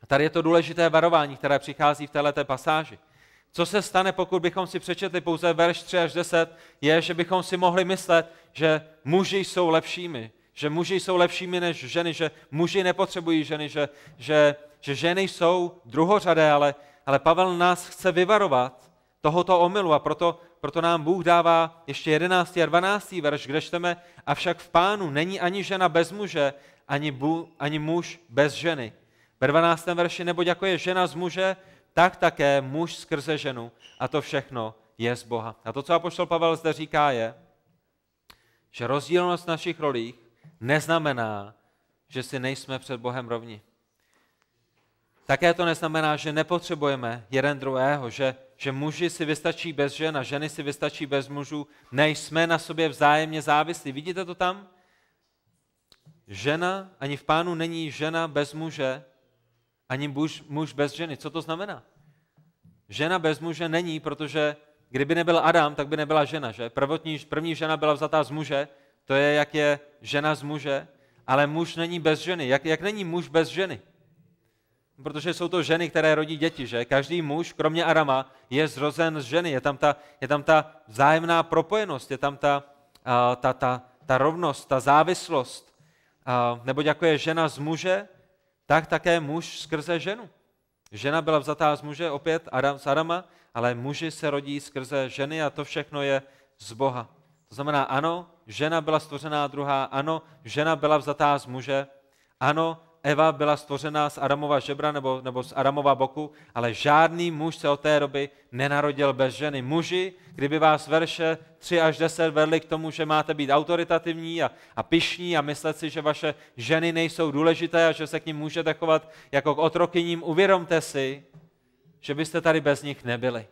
tady je to důležité varování, které přichází v této pasáži. Co se stane, pokud bychom si přečetli pouze verš 3 až 10, je, že bychom si mohli myslet, že muži jsou lepšími, že muži jsou lepšími než ženy, že muži nepotřebují ženy, že, že, že ženy jsou druhořadé, ale, ale Pavel nás chce vyvarovat tohoto omylu a proto proto nám Bůh dává ještě 11. a 12. verš, kde čteme, avšak v pánu není ani žena bez muže, ani, bu, ani muž bez ženy. Ve 12. verši, neboť jako je žena z muže, tak také muž skrze ženu. A to všechno je z Boha. A to, co Apoštol Pavel zde říká, je, že rozdílnost našich rolích neznamená, že si nejsme před Bohem rovni. Také to neznamená, že nepotřebujeme jeden druhého, že že muži si vystačí bez žen a ženy si vystačí bez mužů, nejsme na sobě vzájemně závislí. Vidíte to tam? Žena, ani v pánu není žena bez muže, ani muž, muž bez ženy. Co to znamená? Žena bez muže není, protože kdyby nebyl Adam, tak by nebyla žena, že? Prvotní, první žena byla vzatá z muže, to je, jak je žena z muže, ale muž není bez ženy. Jak, jak není muž bez ženy? Protože jsou to ženy, které rodí děti, že? Každý muž, kromě Arama, je zrozen z ženy. Je tam ta, je tam ta vzájemná propojenost, je tam ta, ta, ta, ta rovnost, ta závislost. nebo jako je žena z muže, tak také muž skrze ženu. Žena byla vzatá z muže, opět Adam, z Adama, ale muži se rodí skrze ženy a to všechno je z Boha. To znamená, ano, žena byla stvořená druhá, ano, žena byla vzatá z muže, ano, Eva byla stvořena z Adamova žebra nebo, nebo z Adamova boku, ale žádný muž se od té doby nenarodil bez ženy. Muži, kdyby vás verše 3 až 10 vedli k tomu, že máte být autoritativní a, a pišní a myslet si, že vaše ženy nejsou důležité a že se k ním můžete chovat jako k otrokyním, uvědomte si, že byste tady bez nich nebyli.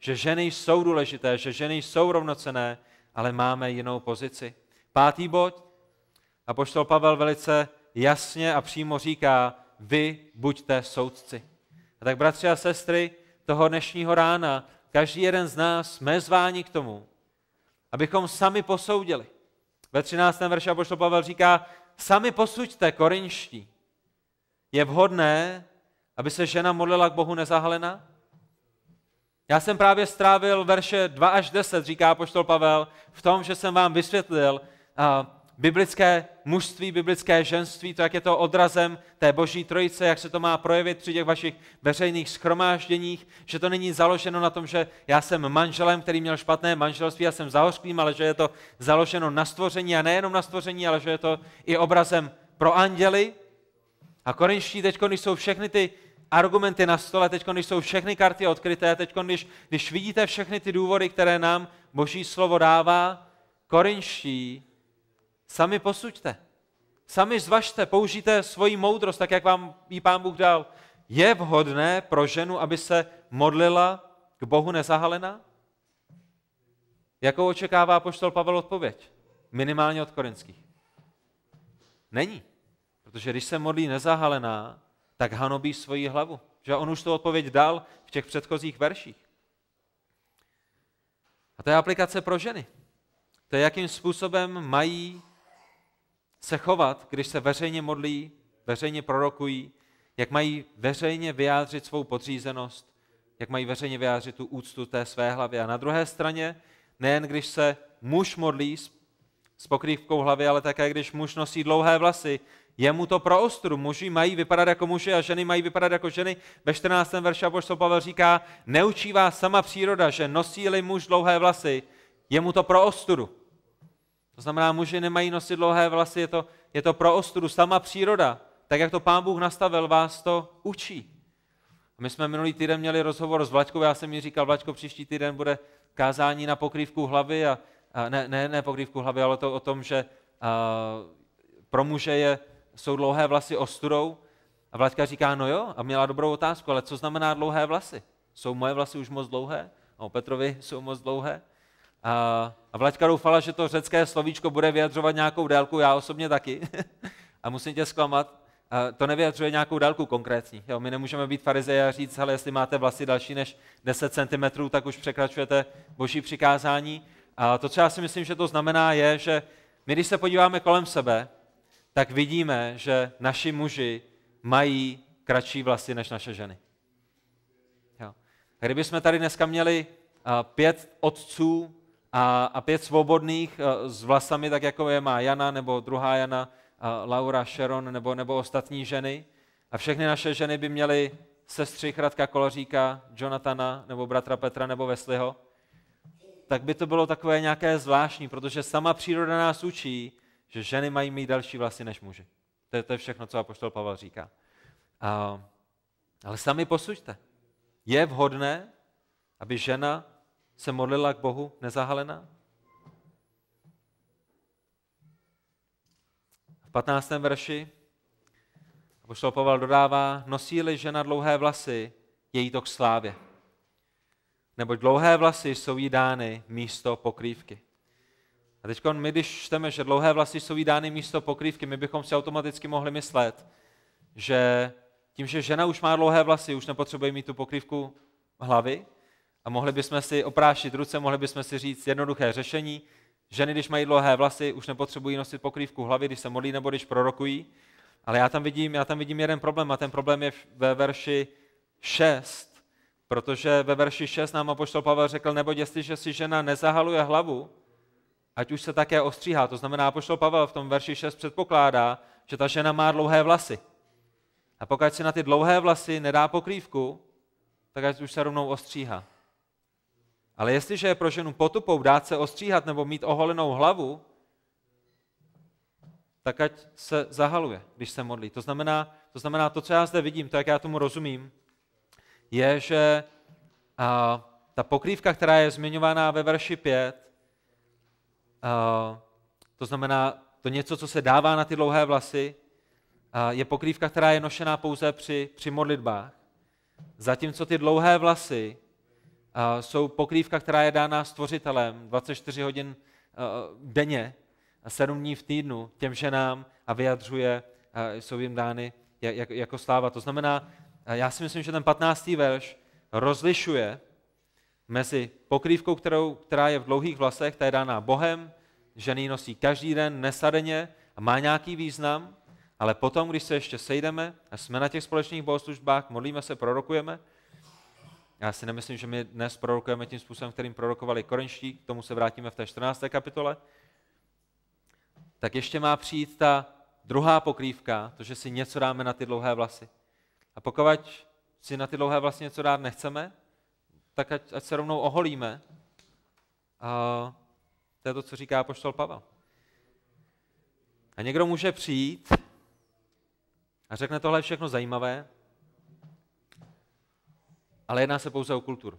Že ženy jsou důležité, že ženy jsou rovnocené, ale máme jinou pozici. Pátý bod. A poštol Pavel velice jasně a přímo říká, vy buďte soudci. A tak bratři a sestry, toho dnešního rána, každý jeden z nás jsme zváni k tomu, abychom sami posoudili. Ve 13. verši Apoštol Pavel říká, sami posuďte, korinští. Je vhodné, aby se žena modlila k Bohu nezahalená? Já jsem právě strávil verše 2 až 10, říká Apoštol Pavel, v tom, že jsem vám vysvětlil, biblické mužství, biblické ženství, to, jak je to odrazem té boží trojice, jak se to má projevit při těch vašich veřejných schromážděních, že to není založeno na tom, že já jsem manželem, který měl špatné manželství, já jsem zahořklým, ale že je to založeno na stvoření a nejenom na stvoření, ale že je to i obrazem pro anděly. A korinští teď, když jsou všechny ty argumenty na stole, teď, když jsou všechny karty odkryté, teď, když, když vidíte všechny ty důvody, které nám Boží slovo dává, korinští Sami posuďte. Sami zvažte, použijte svoji moudrost, tak jak vám ji pán Bůh dal. Je vhodné pro ženu, aby se modlila k Bohu nezahalená? Jakou očekává poštol Pavel odpověď? Minimálně od korinských. Není. Protože když se modlí nezahalená, tak hanobí svoji hlavu. Že on už tu odpověď dal v těch předchozích verších. A to je aplikace pro ženy. To je, jakým způsobem mají se chovat, když se veřejně modlí, veřejně prorokují, jak mají veřejně vyjádřit svou podřízenost, jak mají veřejně vyjádřit tu úctu té své hlavy. A na druhé straně, nejen když se muž modlí s pokrývkou hlavy, ale také když muž nosí dlouhé vlasy, je mu to pro ostru. Muži mají vypadat jako muži a ženy mají vypadat jako ženy. Ve 14. verši Apoštol Pavel říká, Neučívá sama příroda, že nosí-li muž dlouhé vlasy, je mu to pro ostru. To znamená, muži nemají nosit dlouhé vlasy, je to, je to pro ostudu, sama příroda. Tak, jak to pán Bůh nastavil, vás to učí. My jsme minulý týden měli rozhovor s Vlaďkou, já jsem mi říkal, Vlaďko, příští týden bude kázání na pokrývku hlavy, a, a ne, ne, ne pokrývku hlavy, ale to o tom, že a, pro muže je, jsou dlouhé vlasy ostudou. A Vlaďka říká, no jo, a měla dobrou otázku, ale co znamená dlouhé vlasy? Jsou moje vlasy už moc dlouhé? No, Petrovi jsou moc dlouhé? A, a Vlaďka doufala, že to řecké slovíčko bude vyjadřovat nějakou délku, já osobně taky. *laughs* a musím tě zklamat, to nevyjadřuje nějakou délku konkrétní. Jo, my nemůžeme být farizeje a říct, ale jestli máte vlasy další než 10 cm, tak už překračujete boží přikázání. A to, co já si myslím, že to znamená, je, že my, když se podíváme kolem sebe, tak vidíme, že naši muži mají kratší vlasy než naše ženy. Jo. A kdybychom tady dneska měli pět otců a, a pět svobodných eh, s vlasami, tak jako je má Jana nebo druhá Jana, eh, Laura, Sharon nebo, nebo ostatní ženy. A všechny naše ženy by měly sestři Hradka Koloříka, Jonathana nebo bratra Petra nebo Vesliho. Tak by to bylo takové nějaké zvláštní, protože sama příroda nás učí, že ženy mají mít další vlasy než muži. To je, to je všechno, co apoštol Pavel říká. A, ale sami posuďte. Je vhodné, aby žena se modlila k Bohu nezahalená? V 15. verši Apoštol Pavel dodává, nosí-li žena dlouhé vlasy, její to k slávě. Nebo dlouhé vlasy jsou jí dány místo pokrývky. A teď my, když čteme, že dlouhé vlasy jsou jí dány místo pokrývky, my bychom si automaticky mohli myslet, že tím, že žena už má dlouhé vlasy, už nepotřebuje mít tu pokrývku hlavy, a mohli bychom si oprášit ruce, mohli bychom si říct jednoduché řešení. Ženy, když mají dlouhé vlasy, už nepotřebují nosit pokrývku hlavy, když se modlí nebo když prorokují. Ale já tam vidím, já tam vidím jeden problém a ten problém je ve verši 6, protože ve verši 6 nám apoštol Pavel řekl, nebo jestliže si žena nezahaluje hlavu, ať už se také ostříhá. To znamená, apoštol Pavel v tom verši 6 předpokládá, že ta žena má dlouhé vlasy. A pokud si na ty dlouhé vlasy nedá pokrývku, tak ať už se rovnou ostříhá. Ale jestliže je pro ženu potupou dát se ostříhat nebo mít oholenou hlavu, tak ať se zahaluje, když se modlí. To znamená, to, znamená, to co já zde vidím, to, jak já tomu rozumím, je, že a, ta pokrývka, která je zmiňovaná ve verši 5, a, to znamená to něco, co se dává na ty dlouhé vlasy, a, je pokrývka, která je nošená pouze při, při modlitbách. Zatímco ty dlouhé vlasy jsou pokrývka, která je dána stvořitelem 24 hodin eh, eh, denně, 7 dní v týdnu těm ženám a vyjadřuje, eh, jsou jim dány jako sláva. To znamená, já si myslím, že ten 15. verš rozlišuje mezi pokrývkou, kterou, která je v dlouhých vlasech, ta je dána Bohem, ženy nosí každý den, nesadeně a má nějaký význam, ale potom, když se ještě sejdeme a jsme na těch společných bohoslužbách, modlíme se, prorokujeme, já si nemyslím, že my dnes prorokujeme tím způsobem, kterým prorokovali korenští, k tomu se vrátíme v té 14. kapitole. Tak ještě má přijít ta druhá pokrývka, to, že si něco dáme na ty dlouhé vlasy. A pokud si na ty dlouhé vlasy něco dát nechceme, tak ať, ať se rovnou oholíme. A to je to, co říká poštol Pavel. A někdo může přijít a řekne tohle je všechno zajímavé, ale jedná se pouze o kulturu.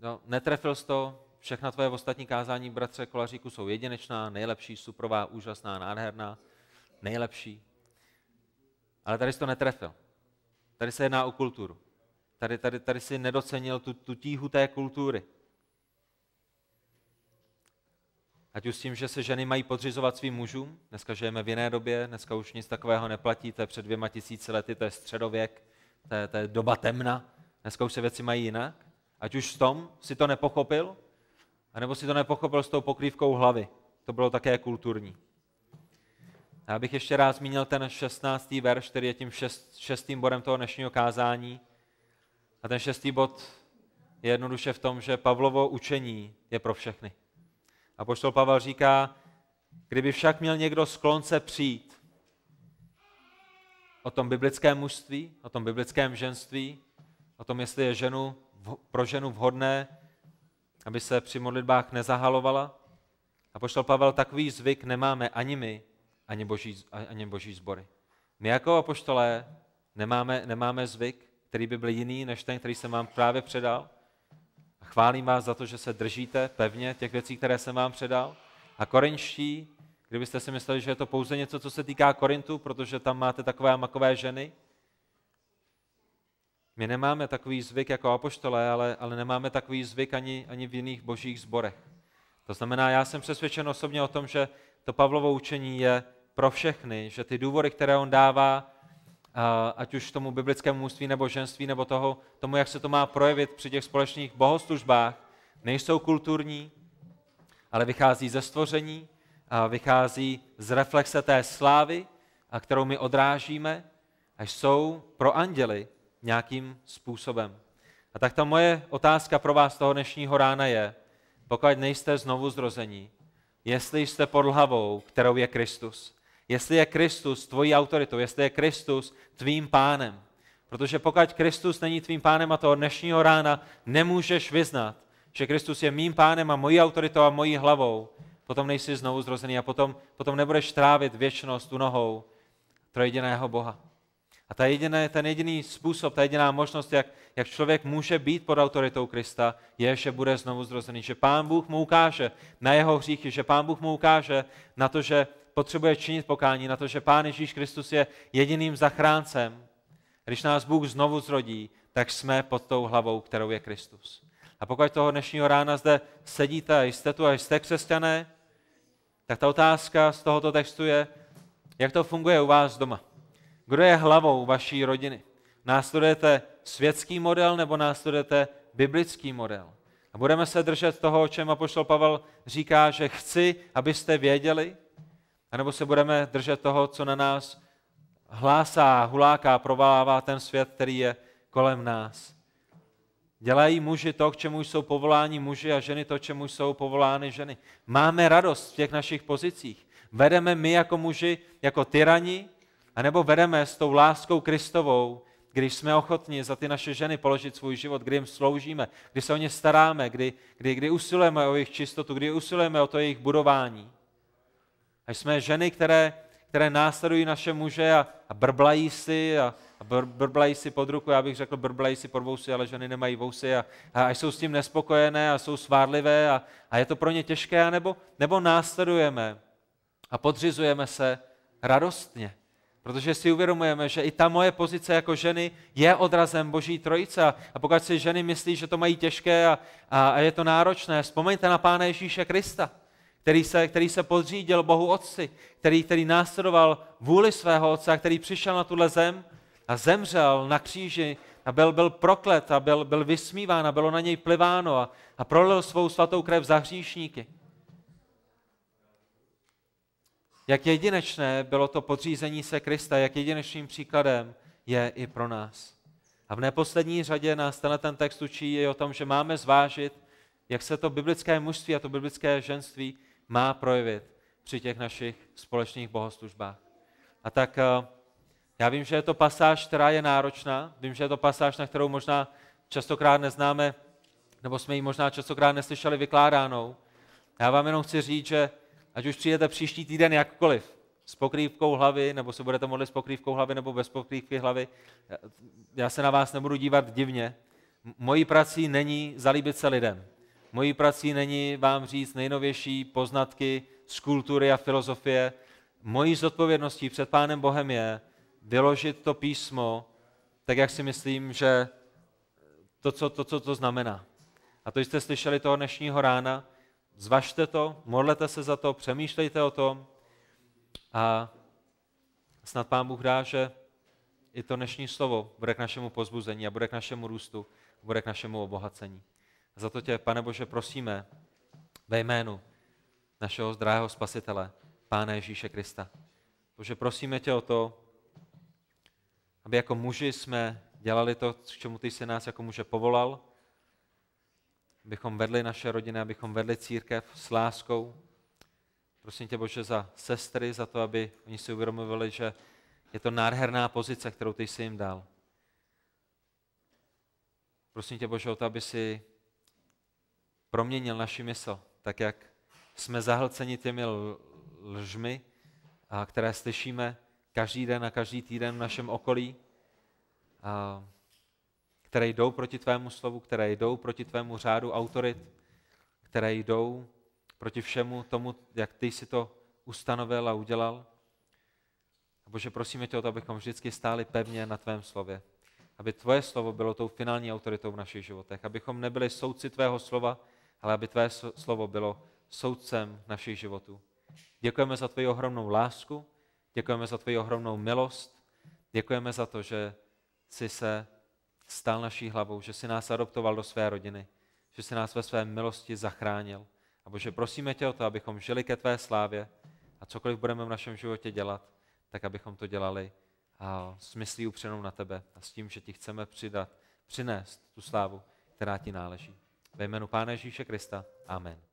No, netrefil jsi to, všechna tvoje ostatní kázání, bratře Kolaříku, jsou jedinečná, nejlepší, suprová, úžasná, nádherná, nejlepší. Ale tady jsi to netrefil. Tady se jedná o kulturu. Tady, tady, tady si nedocenil tu, tu tíhu té kultury. Ať už s tím, že se ženy mají podřizovat svým mužům, dneska žijeme v jiné době, dneska už nic takového neplatí, to je před dvěma tisíci lety, to je středověk, to je, to je doba temna, dneska už se věci mají jinak, ať už s tom si to nepochopil, anebo si to nepochopil s tou pokrývkou hlavy. To bylo také kulturní. Já bych ještě rád zmínil ten 16. verš, který je tím šest, šestým bodem toho dnešního kázání. A ten šestý bod je jednoduše v tom, že Pavlovo učení je pro všechny. A poštol Pavel říká, kdyby však měl někdo sklonce přijít, o tom biblickém mužství, o tom biblickém ženství, o tom, jestli je ženu, pro ženu vhodné, aby se při modlitbách nezahalovala. A poštol Pavel takový zvyk nemáme ani my, ani boží, ani boží zbory. My jako apoštolé nemáme, nemáme zvyk, který by byl jiný než ten, který jsem vám právě předal. A chválím vás za to, že se držíte pevně těch věcí, které jsem vám předal. A korenští Kdybyste si mysleli, že je to pouze něco, co se týká Korintu, protože tam máte takové makové ženy. My nemáme takový zvyk jako apoštole, ale, ale nemáme takový zvyk ani, ani v jiných božích zborech. To znamená, já jsem přesvědčen osobně o tom, že to Pavlovo učení je pro všechny, že ty důvody, které on dává, ať už tomu biblickému mužství nebo ženství, nebo toho, tomu, jak se to má projevit při těch společných bohoslužbách, nejsou kulturní, ale vychází ze stvoření, vychází z reflexe té slávy, a kterou my odrážíme, až jsou pro anděly nějakým způsobem. A tak ta moje otázka pro vás toho dnešního rána je, pokud nejste znovu zrození, jestli jste pod lhavou, kterou je Kristus. Jestli je Kristus tvojí autoritou, jestli je Kristus tvým pánem. Protože pokud Kristus není tvým pánem a toho dnešního rána nemůžeš vyznat, že Kristus je mým pánem a mojí autoritou a mojí hlavou, potom nejsi znovu zrozený a potom, potom nebudeš trávit věčnost u nohou trojediného Boha. A ta jediné, ten jediný způsob, ta jediná možnost, jak, jak člověk může být pod autoritou Krista, je, že bude znovu zrozený, že Pán Bůh mu ukáže na jeho hříchy, že Pán Bůh mu ukáže na to, že potřebuje činit pokání, na to, že Pán Ježíš Kristus je jediným zachráncem. Když nás Bůh znovu zrodí, tak jsme pod tou hlavou, kterou je Kristus. A pokud toho dnešního rána zde sedíte a jste tu a jste křesťané, tak ta otázka z tohoto textu je, jak to funguje u vás doma. Kdo je hlavou vaší rodiny? Následujete světský model nebo následujete biblický model? A budeme se držet toho, o čem apoštol Pavel říká, že chci, abyste věděli, anebo se budeme držet toho, co na nás hlásá, huláká, provalává ten svět, který je kolem nás. Dělají muži to, k čemu jsou povoláni muži a ženy to, k čemu jsou povolány ženy. Máme radost v těch našich pozicích. Vedeme my jako muži jako tyrani, anebo vedeme s tou láskou Kristovou, když jsme ochotni za ty naše ženy položit svůj život, kdy jim sloužíme, kdy se o ně staráme, kdy, kdy, kdy usilujeme o jejich čistotu, kdy usilujeme o to jejich budování. A jsme ženy, které, které následují naše muže a, a brblají si a, a br- brblají si pod ruku, já bych řekl, brblají si pod vousy, ale ženy nemají vousy a, a až jsou s tím nespokojené a jsou svárlivé a, a je to pro ně těžké, nebo, nebo následujeme a podřizujeme se radostně. Protože si uvědomujeme, že i ta moje pozice jako ženy je odrazem Boží trojice. A pokud si ženy myslí, že to mají těžké a, a, a je to náročné, vzpomeňte na Pána Ježíše Krista, který se, který se podřídil Bohu Otci, který, který následoval vůli svého Otce a který přišel na tuhle zem a zemřel na kříži a byl, byl proklet a byl, byl vysmíván a bylo na něj pliváno a, a prolil svou svatou krev za hříšníky. Jak jedinečné bylo to podřízení se Krista, jak jedinečným příkladem je i pro nás. A v neposlední řadě nás tenhle ten text učí i o tom, že máme zvážit, jak se to biblické mužství a to biblické ženství má projevit při těch našich společných bohoslužbách. A tak eh, já vím, že je to pasáž, která je náročná, vím, že je to pasáž, na kterou možná častokrát neznáme, nebo jsme ji možná častokrát neslyšeli vykládánou. Já vám jenom chci říct, že ať už přijete příští týden jakkoliv, s pokrývkou hlavy, nebo se budete modlit s pokrývkou hlavy, nebo bez pokrývky hlavy, já se na vás nebudu dívat divně. Mojí prací není zalíbit se lidem. Mojí prací není vám říct nejnovější poznatky z kultury a filozofie. Mojí zodpovědností před Pánem Bohem je, vyložit to písmo tak, jak si myslím, že to, co to, co to znamená. A to jste slyšeli toho dnešního rána, zvažte to, modlete se za to, přemýšlejte o tom a snad Pán Bůh dá, že i to dnešní slovo bude k našemu pozbuzení a bude k našemu růstu, bude k našemu obohacení. A za to tě, pane Bože, prosíme ve jménu našeho zdravého spasitele, Pána Ježíše Krista. Bože, prosíme tě o to, aby jako muži jsme dělali to, k čemu ty jsi nás jako muže povolal, abychom vedli naše rodiny, abychom vedli církev s láskou. Prosím tě, Bože, za sestry, za to, aby oni si uvědomovali, že je to nádherná pozice, kterou ty jsi jim dal. Prosím tě, Bože, o to, aby si proměnil naši mysl, tak jak jsme zahlceni těmi lžmi, které slyšíme, každý den a každý týden v našem okolí, které jdou proti tvému slovu, které jdou proti tvému řádu autorit, které jdou proti všemu tomu, jak ty jsi to ustanovil a udělal. Bože, prosíme tě o to, abychom vždycky stáli pevně na tvém slově. Aby tvoje slovo bylo tou finální autoritou v našich životech. Abychom nebyli soudci tvého slova, ale aby tvé slovo bylo soudcem našich životů. Děkujeme za tvoji ohromnou lásku, Děkujeme za tvoji ohromnou milost. Děkujeme za to, že jsi se stal naší hlavou, že jsi nás adoptoval do své rodiny, že jsi nás ve své milosti zachránil. A Bože, prosíme tě o to, abychom žili ke tvé slávě a cokoliv budeme v našem životě dělat, tak abychom to dělali a s myslí upřenou na tebe a s tím, že ti chceme přidat, přinést tu slávu, která ti náleží. Ve jménu Pána Ježíše Krista. Amen.